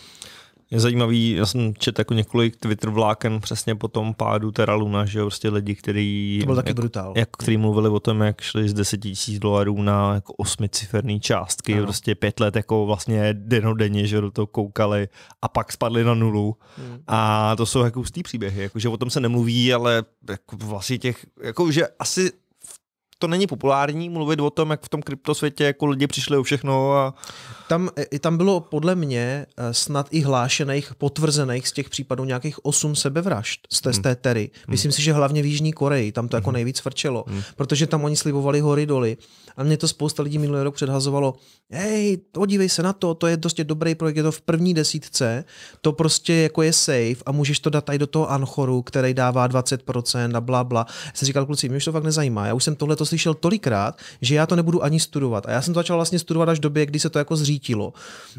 Je zajímavý, já jsem četl jako několik Twitter vláken přesně po tom pádu Terra Luna, že jo, prostě lidi, kteří byl taky jak, brutál. Jak, který mluvili o tom, jak šli z 10 tisíc dolarů na jako osmiciferný částky, ano. prostě pět let jako vlastně denodenně, že do toho koukali a pak spadli na nulu. Hmm. A to jsou jako ústý příběhy, jakože o tom se nemluví, ale jako vlastně těch, jako že asi to není populární mluvit o tom, jak v tom kryptosvětě jako lidi přišli o všechno a tam, e, tam bylo podle mě e, snad i hlášených, potvrzených z těch případů nějakých osm sebevražd z té, z té hmm. tery. Hmm. Myslím hmm. si, že hlavně v Jižní Koreji, tam to jako hmm. nejvíc vrčelo, hmm. protože tam oni slibovali hory doly. A mě to spousta lidí minulý rok předhazovalo, hej, podívej se na to, to je dost dobrý projekt, je to v první desítce, to prostě jako je safe a můžeš to dát i do toho Anchoru, který dává 20% a bla, bla. Já jsem říkal, kluci, mě už to fakt nezajímá. Já už jsem tohle to slyšel tolikrát, že já to nebudu ani studovat. A já jsem to začal vlastně studovat až v době, kdy se to jako zřídí cítilo.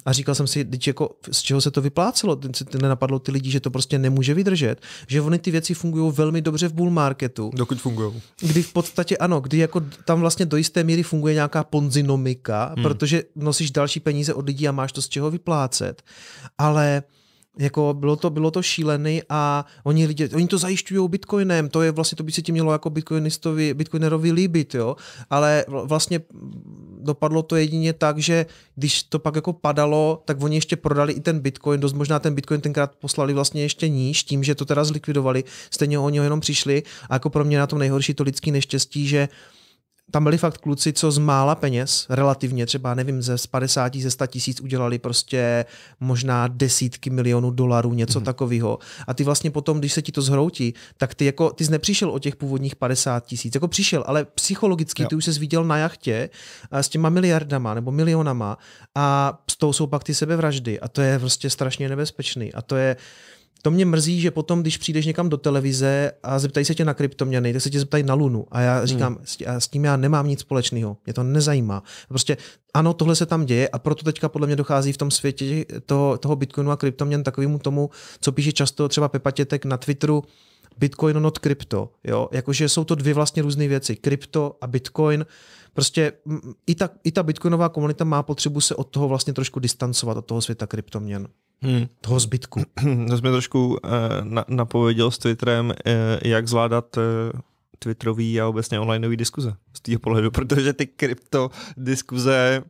A říkal jsem si, teď jako, z čeho se to vyplácelo, nenapadlo ty lidi, že to prostě nemůže vydržet, že oni ty věci fungují velmi dobře v bull marketu. Dokud fungují. Kdy v podstatě ano, kdy jako tam vlastně do jisté míry funguje nějaká ponzinomika, hmm. protože nosíš další peníze od lidí a máš to z čeho vyplácet. Ale jako bylo to, bylo to šílený a oni, lidi, oni to zajišťují bitcoinem, to je vlastně, to by se ti mělo jako bitcoinerovi líbit, jo, ale vlastně dopadlo to jedině tak, že když to pak jako padalo, tak oni ještě prodali i ten Bitcoin, dost možná ten Bitcoin tenkrát poslali vlastně ještě níž, tím, že to teda zlikvidovali, stejně oni ho jenom přišli a jako pro mě na tom nejhorší to lidský neštěstí, že uh, tam byli fakt kluci, co z mála peněz, relativně třeba, nevím, ze 50, ze 100 tisíc udělali prostě možná desítky milionů dolarů, něco mm takového. A ty vlastně potom, když se ti to zhroutí, tak ty jako, ty jsi nepřišel o těch původních 50 tisíc, jako přišel, ale psychologicky jo. ty už se viděl na jachtě eh, s těma miliardama nebo milionama a s tou jsou pak ty sebevraždy a to je prostě strašně nebezpečný a to je, to mě mrzí, že potom, když přijdeš někam do televize a zeptají se tě na kryptoměny, tak se tě zeptají na Lunu. A já hmm. říkám, hmm. s tím já nemám nic společného, mě to nezajímá. Prostě ano, tohle se tam děje a proto teďka podle mě dochází v tom světě toho, toho Bitcoinu a kryptoměn takovému tomu, co píše často třeba Pepatětek na Twitteru, Bitcoin not krypto. Jo? Jakože jsou to dvě vlastně různé věci. Krypto a Bitcoin. Prostě i ta, i ta bitcoinová komunita má potřebu se od toho vlastně trošku distancovat, od toho světa kryptoměn hmm. toho zbytku. To jsme trošku uh, na, napověděl s Twitterem, uh, jak zvládat uh, Twitterový a obecně onlineový diskuze z toho pohledu, protože ty krypto diskuze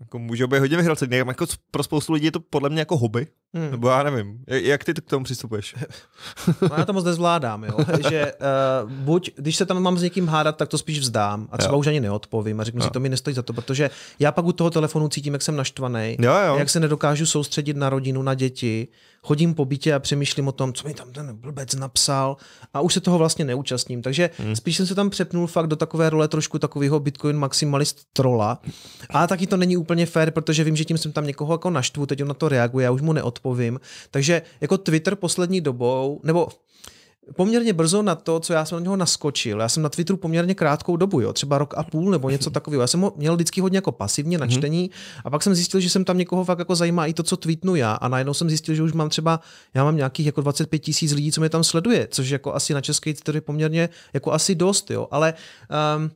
jako můžou být hodně vyhracený. Jako pro spoustu lidí je to podle mě jako hobby, Hmm. Nebo já nevím, jak ty k tomu přistupuješ? no, já to moc nezvládám, jo? že uh, buď, když se tam mám s někým hádat, tak to spíš vzdám a třeba jo. už ani neodpovím a řeknu jo. si, to mi nestojí za to, protože já pak u toho telefonu cítím, jak jsem naštvaný, jo, jo. jak se nedokážu soustředit na rodinu, na děti, chodím po bytě a přemýšlím o tom, co mi tam ten blbec napsal a už se toho vlastně neúčastním. Takže hmm. spíš jsem se tam přepnul fakt do takové role trošku takového bitcoin maximalist trola. A taky to není úplně fair, protože vím, že tím jsem tam někoho jako naštvu, teď on na to reaguje, já už mu neodpovím odpovím. Takže jako Twitter poslední dobou, nebo poměrně brzo na to, co já jsem na něho naskočil. Já jsem na Twitteru poměrně krátkou dobu, jo, třeba rok a půl nebo něco takového. Já jsem ho měl vždycky hodně jako pasivně na mhm. čtení a pak jsem zjistil, že jsem tam někoho fakt jako zajímá i to, co tweetnu já a najednou jsem zjistil, že už mám třeba, já mám nějakých jako 25 tisíc lidí, co mě tam sleduje, což jako asi na české Twitter je poměrně jako asi dost, jo, ale um, uh,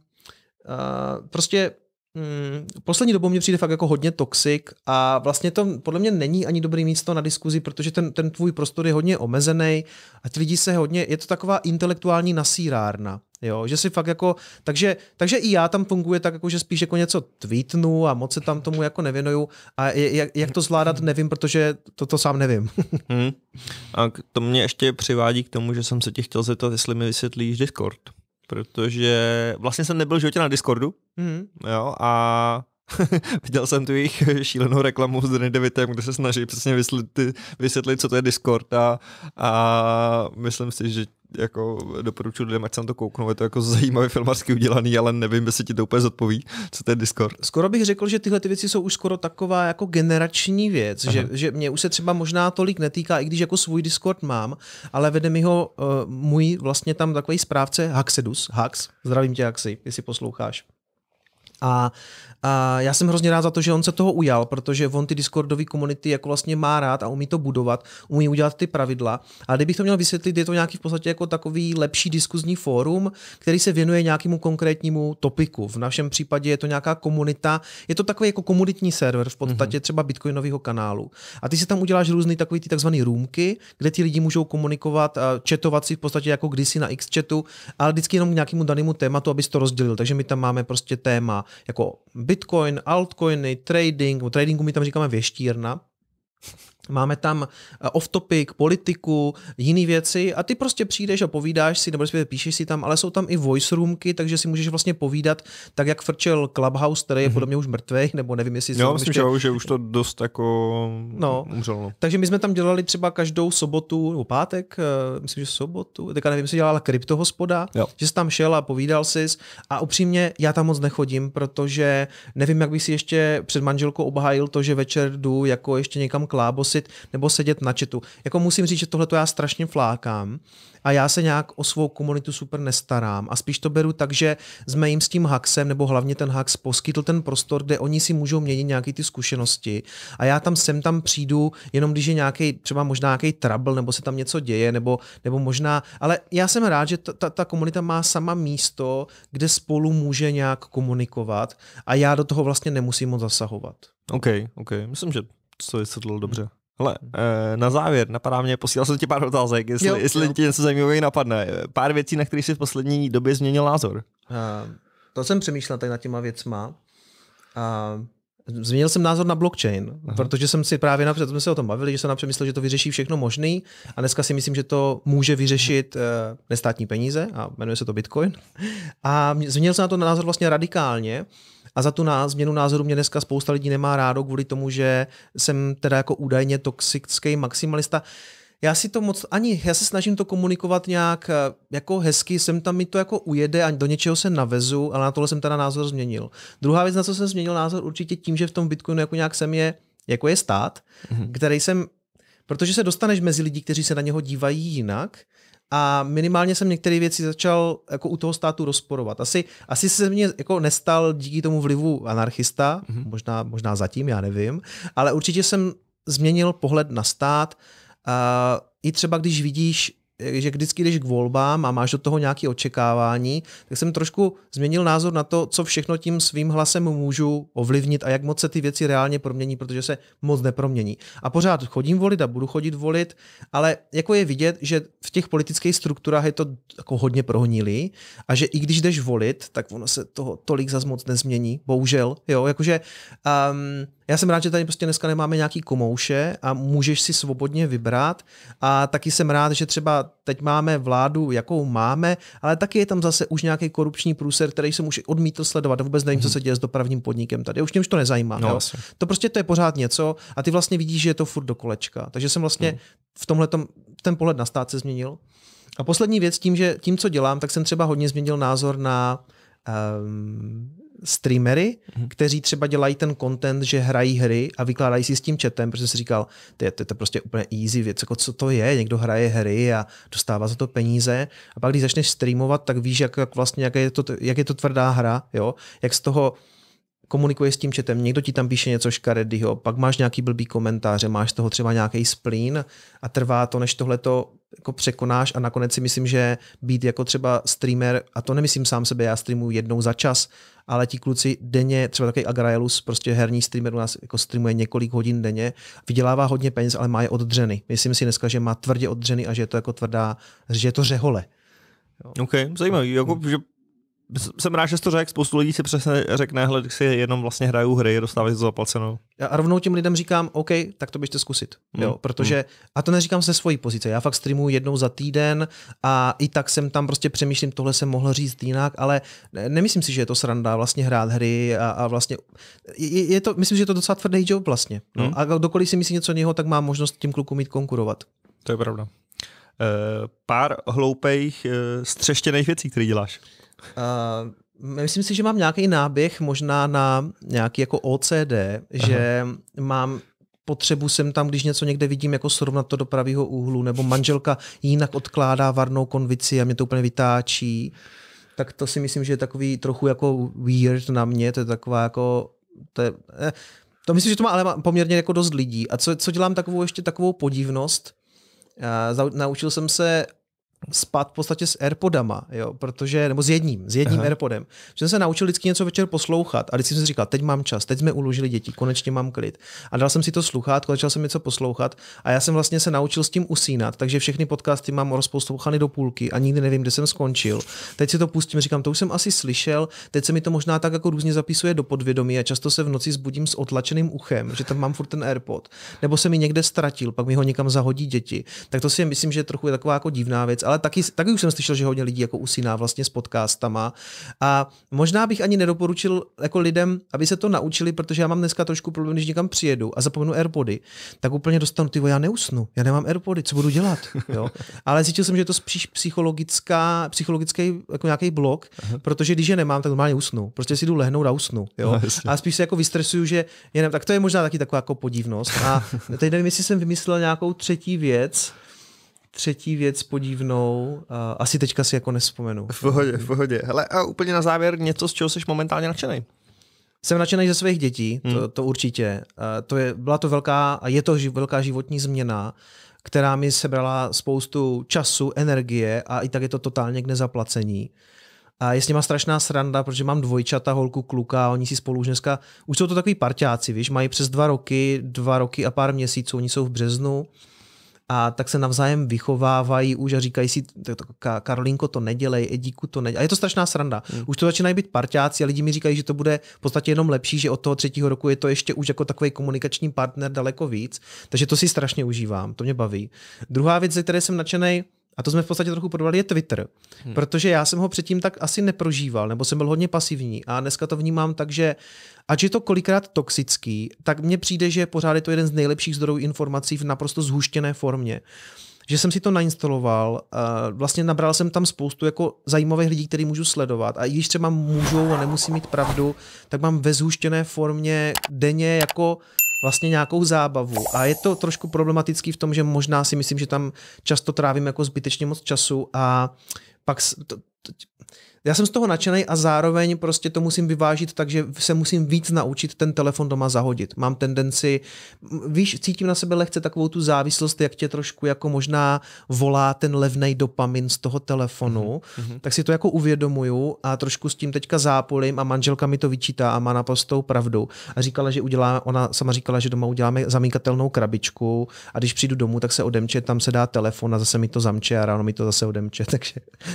prostě Mm, poslední dobou mě přijde fakt jako hodně toxik a vlastně to podle mě není ani dobrý místo na diskuzi, protože ten, ten tvůj prostor je hodně omezený a ti lidi se hodně, je to taková intelektuální nasírárna. Jo, že si fakt jako, takže, takže i já tam funguje tak, jako, že spíš jako něco tweetnu a moc se tam tomu jako nevěnuju a jak, jak to zvládat, nevím, protože to, to sám nevím. hmm. A to mě ještě přivádí k tomu, že jsem se tě chtěl zeptat, jestli mi vysvětlíš Discord protože vlastně jsem nebyl životě na Discordu, mm. jo, a viděl jsem tu jejich šílenou reklamu s Danny Devitem, kde se snaží přesně vysvětlit, vysvětlit co to je Discord a, a myslím si, že jako doporučuji lidem, ať se na to kouknou, je to jako zajímavý filmarsky udělaný, ale nevím, jestli ti to úplně zodpoví, co to je Discord. Skoro bych řekl, že tyhle ty věci jsou už skoro taková jako generační věc, že, že mě už se třeba možná tolik netýká, i když jako svůj Discord mám, ale vede mi ho uh, můj vlastně tam takový správce Haxedus, Hax, zdravím tě Haxi, jestli posloucháš. A a já jsem hrozně rád za to, že on se toho ujal, protože on ty Discordové komunity jako vlastně má rád a umí to budovat, umí udělat ty pravidla. A kdybych to měl vysvětlit, je to nějaký v podstatě jako takový lepší diskuzní fórum, který se věnuje nějakému konkrétnímu topiku. V našem případě je to nějaká komunita, je to takový jako komunitní server v podstatě mm-hmm. třeba bitcoinového kanálu. A ty si tam uděláš různé takové ty takzvané roomky, kde ti lidi můžou komunikovat, četovat si v podstatě jako kdysi na X chatu, ale vždycky jenom k nějakému danému tématu, abys to rozdělil. Takže my tam máme prostě téma jako Bitcoin, altcoiny, trading, o tradingu my tam říkáme věštírna, Máme tam eh, off-topic, politiku, jiné věci a ty prostě přijdeš a povídáš si, nebo respektive píšeš si tam, ale jsou tam i voice roomky, takže si můžeš vlastně povídat tak, jak frčel Clubhouse, který je mhm. podobně už mrtvý, nebo nevím, jestli... Jo, myslím, ještě... že, už to dost jako no. umřelo. No. Takže my jsme tam dělali třeba každou sobotu, nebo pátek, eh, myslím, že sobotu, tak nevím, jestli dělala kryptohospoda, jo. že jsi tam šel a povídal jsi a upřímně já tam moc nechodím, protože nevím, jak bych si ještě před manželkou obhájil to, že večer jdu jako ještě někam klábosit pocit, nebo sedět na četu. Jako musím říct, že tohle to já strašně flákám a já se nějak o svou komunitu super nestarám a spíš to beru tak, že jsme jim s tím haxem, nebo hlavně ten hax poskytl ten prostor, kde oni si můžou měnit nějaké ty zkušenosti a já tam sem tam přijdu, jenom když je nějaký, třeba možná nějaký trouble, nebo se tam něco děje, nebo, nebo možná, ale já jsem rád, že ta, ta, ta komunita má sama místo, kde spolu může nějak komunikovat a já do toho vlastně nemusím moc zasahovat. OK, OK, myslím, že to vysvětlil dobře. Hle, mhm. eh, na závěr napadá mě, posílal jsem ti pár otázek, jestli, jo, jestli jo. ti něco zajímavého napadne. Pár věcí, na které jsi v poslední době změnil názor. Uh, to jsem přemýšlel tak nad těma věcma. Uh, Změnil jsem názor na blockchain, uh-huh. protože jsem si právě napřed, jsme se o tom bavili, že jsem napřed myslel, že to vyřeší všechno možný a dneska si myslím, že to může vyřešit uh, nestátní peníze a jmenuje se to Bitcoin. A změnil jsem na to názor vlastně radikálně, uh, a za tu ná, změnu názoru mě dneska spousta lidí nemá rádo kvůli tomu, že jsem teda jako údajně toxický maximalista. Já si to moc ani, já se snažím to komunikovat nějak eh, jako hezky, Jsem tam mi to jako ujede a do něčeho se navezu, ale na tohle jsem teda názor změnil. Druhá věc, na co jsem změnil názor určitě tím, že v tom Bitcoinu jako nějak jsem je, jako je stát, mm-hmm. který jsem, protože se dostaneš mezi lidi, kteří se na něho dívají jinak, a minimálně jsem některé věci začal jako u toho státu rozporovat. Asi, asi se mě jako nestal díky tomu vlivu anarchista, mm-hmm. možná, možná zatím, já nevím, ale určitě jsem změnil pohled na stát. Uh, I třeba když vidíš E, že vždycky jdeš k volbám a máš do toho nějaké očekávání, tak jsem trošku změnil názor na to, co všechno tím svým hlasem můžu ovlivnit a jak moc se ty věci reálně promění, protože se moc nepromění. A pořád chodím volit a budu chodit volit, ale jako je vidět, že v těch politických strukturách je to jako hodně prohnilý a že i když jdeš volit, tak ono se toho tolik zas moc nezmění, bohužel. Jo, jakože um, já jsem rád, že tady prostě dneska nemáme nějaký komouše a můžeš si svobodně vybrat a taky jsem rád, že třeba teď máme vládu, jakou máme, ale taky je tam zase už nějaký korupční průser, který jsem už odmítl sledovat vůbec nevím, mm-hmm. co mhm. se děje s dopravním podnikem tady. Už mě už to nezajímá. No, vlastně. To prostě to je pořád něco a ty vlastně vidíš, že je to furt do kolečka. Takže jsem vlastně mm. v tomhle ten pohled na stát se změnil. A poslední věc tím, že tím, co dělám, tak jsem třeba hodně změnil názor na um, streamery, mm-hmm. kteří třeba dělají ten content, že hrají hry a vykládají si s tím chatem, protože si říkal, to je, to je to prostě úplně easy věc, jako co to je, někdo hraje hry a dostává za to peníze a pak když začneš streamovat, tak víš, jak, jak vlastně, jak je, to, jak je to tvrdá hra, jo, jak z toho komunikuje s tím chatem, někdo ti tam píše něco škaredýho, pak máš nějaký blbý komentáře, máš toho třeba nějaký splín a trvá to, než tohle to jako překonáš a nakonec si myslím, že být jako třeba streamer, a to nemyslím sám sebe, já streamuji jednou za čas, ale ti kluci denně, třeba takový Agraelus, prostě herní streamer u nás jako streamuje několik hodin denně, vydělává hodně peněz, ale má je oddřeny. Myslím si dneska, že má tvrdě oddřeny a že je to jako tvrdá, že je to řehole. Jo. OK, zajímavý, no. jako, hmm. že jsem rád, že jsi to řekl, spoustu lidí si přesně řekne, hele, když si jenom vlastně hrajou hry, dostávají to zaplacenou. A rovnou těm lidem říkám, OK, tak to běžte zkusit. Mm. Jo, mm. protože, mm. a to neříkám se svojí pozice, já fakt streamuju jednou za týden a i tak jsem tam prostě přemýšlím, tohle jsem mohl říct jinak, ale nemyslím si, že je to sranda vlastně hrát hry a, a vlastně, je, je to, myslím, že je to docela tvrdý job vlastně. No, mm. A dokoliv si myslí něco něho, tak má možnost tím klukům mít konkurovat. To je pravda. Uh, pár hloupých uh, eh, střeštěných věcí, které děláš. Uh, myslím si, že mám nějaký náběh možná na nějaký jako OCD, Aha. že mám potřebu jsem tam, když něco někde vidím, jako srovnat to do pravého úhlu, nebo manželka jinak odkládá varnou konvici a mě to úplně vytáčí. Tak to si myslím, že je takový trochu jako weird na mě, to je taková jako... To, je, eh, to myslím, že to má ale poměrně jako dost lidí. A co, co dělám takovou ještě takovou podivnost, Uh, naučil jsem se spát v podstatě s Airpodama, jo, protože, nebo s jedním, s jedním Aha. Airpodem. Že jsem se naučil vždycky něco večer poslouchat a vždycky jsem si říkal, teď mám čas, teď jsme uložili děti, konečně mám klid. A dal jsem si to sluchátko, začal jsem něco poslouchat a já jsem vlastně se naučil s tím usínat, takže všechny podcasty mám rozposlouchany do půlky a nikdy nevím, kde jsem skončil. Teď si to pustím, říkám, to už jsem asi slyšel, teď se mi to možná tak jako různě zapisuje do podvědomí a často se v noci zbudím s otlačeným uchem, že tam mám furt ten Airpod. Nebo se mi někde ztratil, pak mi ho někam zahodí děti. Tak to si myslím, že trochu taková jako divná věc, ale taky, taky už jsem slyšel, že hodně lidí jako usíná vlastně s podcastama a možná bych ani nedoporučil jako lidem, aby se to naučili, protože já mám dneska trošku problém, když někam přijedu a zapomenu Airpody, tak úplně dostanu, ty já neusnu, já nemám Airpody, co budu dělat, jo? Ale zjistil jsem, že je to spíš psychologická, psychologický jako nějaký blok, Aha. protože když je nemám, tak normálně usnu. Prostě si jdu lehnout a usnu, jo? No, a spíš se jako vystresuju, že jenom, tak to je možná taky taková jako podivnost. A teď nevím, jestli jsem vymyslel nějakou třetí věc, třetí věc podivnou, uh, asi teďka si jako nespomenu. V pohodě, v pohodě. Hele, a úplně na závěr něco, z čeho jsi momentálně nadšený. Jsem nadšený ze svých dětí, to, hmm. to určitě. Eh, to je, byla to velká, a je to ži, velká životní změna, která mi sebrala spoustu času, energie a i tak je to totálně k nezaplacení. A je s nima strašná sranda, protože mám dvojčata, holku, kluka, oni si spolu už dneska, už jsou to takový parťáci, víš, mají přes dva roky, dva roky a pár měsíců, oni jsou v březnu, a tak se navzájem vychovávají už a říkají si, Karolínko to nedělej, Edíku to nedělej. A je to strašná sranda. Hmm. Už to začínají být parťáci a lidi mi říkají, že to bude v podstatě jenom lepší, že od toho třetího roku je to ještě už jako takový komunikační partner daleko víc. Takže to si strašně užívám, to mě baví. Druhá věc, ze které jsem nadšený, a to jsme v podstatě trochu prodali, je Twitter. Hmm. Protože já jsem ho předtím tak asi neprožíval, nebo jsem byl hodně pasivní a dneska to vnímám tak, že ať je to kolikrát toxický, tak mně přijde, že pořád je to jeden z nejlepších zdrojů informací v naprosto zhuštěné formě že jsem si to nainstaloval, eh, vlastně nabral jsem tam spoustu jako zajímavých lidí, který můžu sledovat a i když třeba můžou a nemusí mít pravdu, tak mám ve zhuštěné formě denně jako vlastně nějakou zábavu. A je to trošku problematický v tom, že možná si myslím, že tam často trávím jako zbytečně moc času a pak to, to, já jsem z toho nadšený a zároveň prostě to musím vyvážit takže se musím víc naučit ten telefon doma zahodit. Mám tendenci, víš, cítím na sebe lehce takovou tu závislost, jak tě trošku jako možná volá ten levnej dopamin z toho telefonu, mm-hmm. tak si to jako uvědomuju a trošku s tím teďka zápolím a manželka mi to vyčítá a má naprostou pravdu. A říkala, že udělá, ona sama říkala, že doma uděláme zamíkatelnou krabičku a když přijdu domů, tak se odemče, tam se dá telefon a zase mi to zamče a ráno mi to zase odemče, takže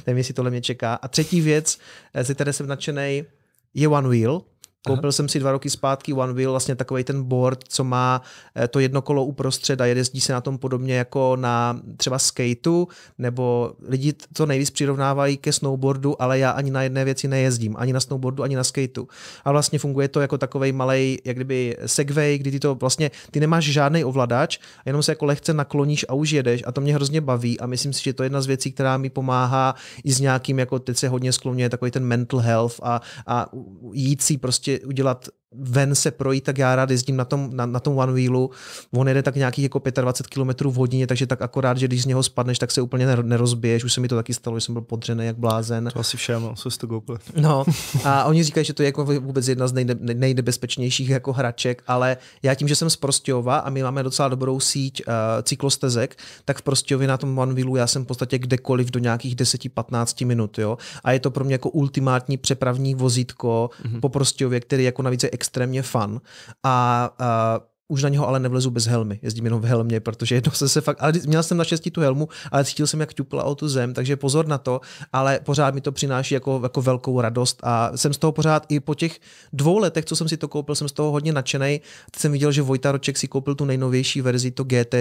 nevím, jestli tohle mě čeká. A třetí věc, věc, eh, ze které jsem nadšený, je One Wheel, Koupil Aha. jsem si dva roky zpátky One Wheel, vlastně takový ten board, co má eh, to jedno kolo uprostřed a jezdí se na tom podobně jako na třeba skateu, nebo lidi to nejvíc přirovnávají ke snowboardu, ale já ani na jedné věci nejezdím, ani na snowboardu, ani na skateu. A vlastně funguje to jako takový malý, jak kdyby segway, kdy ty to vlastně, ty nemáš žádný ovladač, jenom se jako lehce nakloníš a už jedeš a to mě hrozně baví a myslím si, že to je jedna z věcí, která mi pomáhá i s nějakým, jako teď se hodně sklonuje, takový ten mental health a, a jít si prostě prostě udělat ven se projít, tak já rád jezdím na tom, na, na tom one wheelu. On jede tak nějakých jako 25 km v hodině, takže tak akorát, že když z něho spadneš, tak se úplně nerozbiješ. Už se mi to taky stalo, že jsem byl podřený jak blázen. To asi všem, no, co se to koupil. No, a oni říkají, že to je jako vůbec jedna z nejde, nejnebezpečnějších jako hraček, ale já tím, že jsem z Prostějova a my máme docela dobrou síť uh, cyklostezek, tak v Prostějově na tom one wheelu já jsem v podstatě kdekoliv do nějakých 10-15 minut, jo. A je to pro mě jako ultimátní přepravní vozítko mm-hmm. po Prostějově, který jako navíc je extrémně fun. A a už na něho ale nevlezu bez helmy. Jezdím jenom v helmě, protože jedno se se fakt, ale měl jsem naštěstí tu helmu, ale cítil jsem, jak tupla o tu zem, takže pozor na to, ale pořád mi to přináší jako, jako velkou radost a jsem z toho pořád i po těch dvou letech, co jsem si to koupil, jsem z toho hodně nadšený. Teď jsem viděl, že Vojta Roček si koupil tu nejnovější verzi, to GT.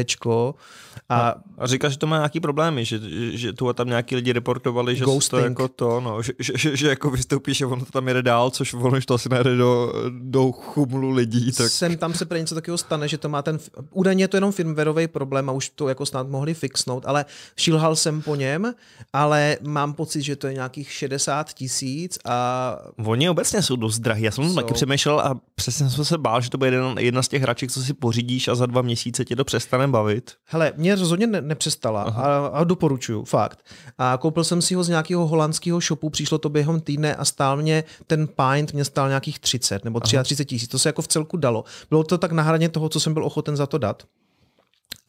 A, a říká, že to má nějaký problémy, že, že, že tu a tam nějaký lidi reportovali, že to jako to, no, že, že, že, že jako vystoupíš, že ono to tam jede dál, což ono to asi najde do, do chumlu lidí. Tak... Jsem tam se pro něco taky takového stane, že to má ten, údajně je to jenom firmwareový problém a už to jako snad mohli fixnout, ale šilhal jsem po něm, ale mám pocit, že to je nějakých 60 tisíc a... Oni obecně jsou dost drahý, já jsem jsou... taky přemýšlel a přesně jsem se bál, že to bude jedna, jedna z těch hraček, co si pořídíš a za dva měsíce tě to přestane bavit. Hele, mě rozhodně ne- nepřestala a, a, doporučuju, fakt. A koupil jsem si ho z nějakého holandského shopu, přišlo to během týdne a stál mě ten pint, mě stál nějakých 30 nebo 33 tisíc, to se jako v celku dalo. Bylo to tak na případně toho, co jsem byl ochoten za to dát.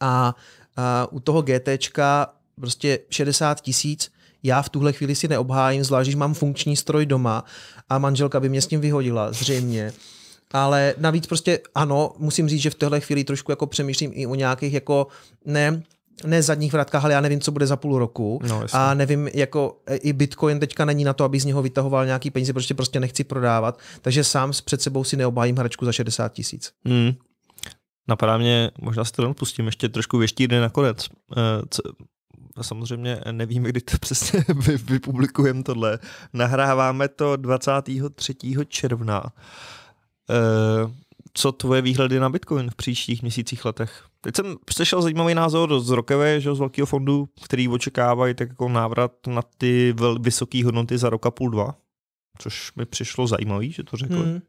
A, a u toho GTčka prostě 60 tisíc já v tuhle chvíli si neobhájím, zvlášť, když mám funkční stroj doma a manželka by mě s tím vyhodila, zřejmě. Ale navíc prostě ano, musím říct, že v téhle chvíli trošku jako přemýšlím i o nějakých jako ne ne zadních vratkách, ale já nevím, co bude za půl roku. No, a nevím, jako i Bitcoin teďka není na to, aby z něho vytahoval nějaký peníze, protože prostě nechci prodávat. Takže sám před sebou si neobhájím hračku za 60 tisíc. Hmm. Napadá mě, možná si to pustím ještě trošku věštírny nakonec. Eh, co, samozřejmě nevíme, kdy to přesně vypublikujeme tohle. Nahráváme to 23. června. Eh, co tvoje výhledy na Bitcoin v příštích měsících, letech? Teď jsem přešel zajímavý názor z Rokeve, že z velkého fondu, který očekávají tak jako návrat na ty vysoké hodnoty za roka půl dva, což mi přišlo zajímavý, že to řekl. Hmm.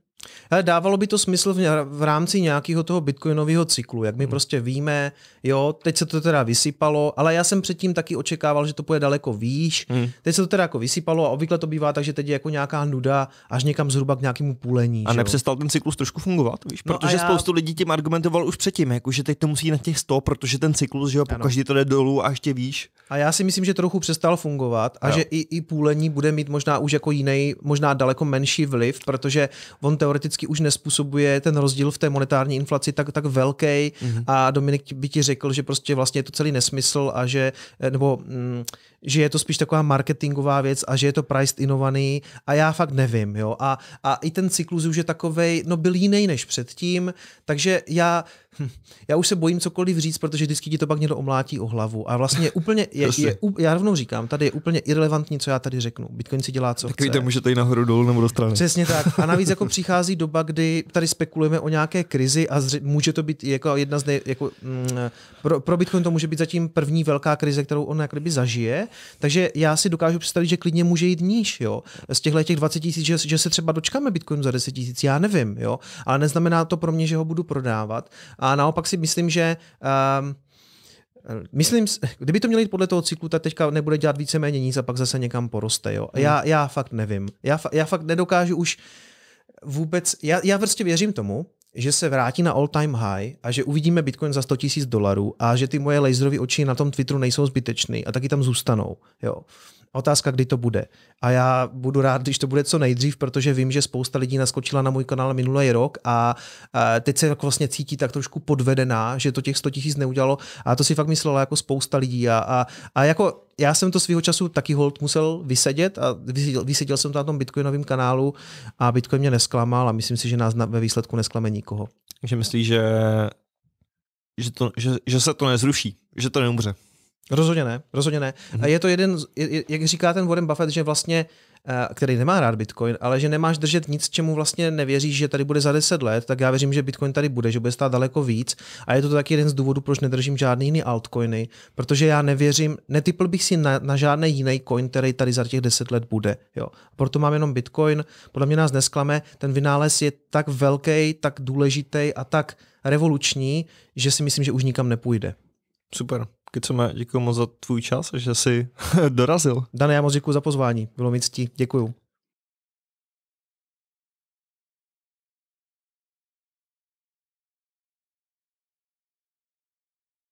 Ale dávalo by to smysl v, rámci nějakého toho bitcoinového cyklu, jak my hmm. prostě víme, jo, teď se to teda vysypalo, ale já jsem předtím taky očekával, že to půjde daleko výš, hmm. teď se to teda jako vysypalo a obvykle to bývá tak, že teď je jako nějaká nuda až někam zhruba k nějakému půlení. A že nepřestal ten cyklus trošku fungovat, víš, no protože no já... spoustu lidí tím argumentoval už předtím, jako že teď to musí na těch 100, protože ten cyklus, že jo, každý to jde dolů a ještě výš. A já si myslím, že trochu přestal fungovat a jo. že i, i půlení bude mít možná už jako jiný, možná daleko menší vliv, protože on teoreticky už nespůsobuje ten rozdíl v té monetární inflaci tak, tak velký mm-hmm. a Dominik by ti řekl, že prostě vlastně je to celý nesmysl a že, eh, nebo mm, že je to spíš taková marketingová věc a že je to priced inovaný a já fakt nevím, jo. A, a i ten cyklus už je takovej, no byl jiný než předtím, takže já hm, já už se bojím cokoliv říct, protože vždycky ti to pak někdo omlátí o hlavu. A vlastně úplně, je, je, já rovnou říkám, tady je úplně irrelevantní, co já tady řeknu. Bitcoin si dělá, co tak chce. Takový můžete i nahoru dolů nebo do strany. Přesně tak. A navíc jako přichází doba, kdy tady spekulujeme o nějaké krizi a zři- může to být jako jedna z nej, jako, mm, pro, pro, Bitcoin to může být zatím první velká krize, kterou on jak kdyby zažije. Takže já si dokážu představit, že klidně může jít níž, jo. Z těchto těch 20 tisíc, že, že, se třeba dočkáme Bitcoin za 10 tisíc, já nevím, jo. Ale neznamená to pro mě, že ho budu prodávat. A a naopak si myslím, že um, Myslím, kdyby to měli jít podle toho cyklu, tak teďka nebude dělat víceméně nic a pak zase někam poroste. Jo? Hmm. Já, já fakt nevím. Já, já fakt nedokážu už vůbec... Já, já prostě věřím tomu, že se vrátí na all time high a že uvidíme Bitcoin za 100 000 dolarů a že ty moje laserové oči na tom Twitteru nejsou zbytečný a taky tam zůstanou. Jo otázka, kdy to bude. A já budu rád, když to bude co nejdřív, protože vím, že spousta lidí naskočila na můj kanál minulý rok a teď se jako vlastně cítí tak trošku podvedená, že to těch 100 tisíc neudělalo. A to si fakt myslela jako spousta lidí. A, a, a jako já jsem to svého času taky hold musel vysedět a vyseděl, vyseděl jsem to na tom Bitcoinovém kanálu a Bitcoin mě nesklamal a myslím si, že nás ve výsledku nesklame nikoho. Takže myslíš, že, že, to, že, že se to nezruší, že to neumře? Rozhodně ne, rozhodně ne. Mm-hmm. Je to jeden, jak říká ten Warren Buffett, že vlastně, eh, který nemá rád Bitcoin, ale že nemáš držet nic, čemu vlastně nevěříš, že tady bude za 10 let, tak já věřím, že Bitcoin tady bude, že bude stát daleko víc. A je to taky jeden z důvodů, proč nedržím žádný jiný altcoiny, protože já nevěřím, netypl bych si na, na žádný jiný coin, který tady za těch 10 let bude. Jo. Proto mám jenom Bitcoin, podle mě nás nesklame, ten vynález je tak velký, tak důležitý a tak revoluční, že si myslím, že už nikam nepůjde. Super. Kicome, děkuji moc za tvůj čas, že jsi dorazil. Dané, já moc děkuji za pozvání, bylo mi ctí, děkuji.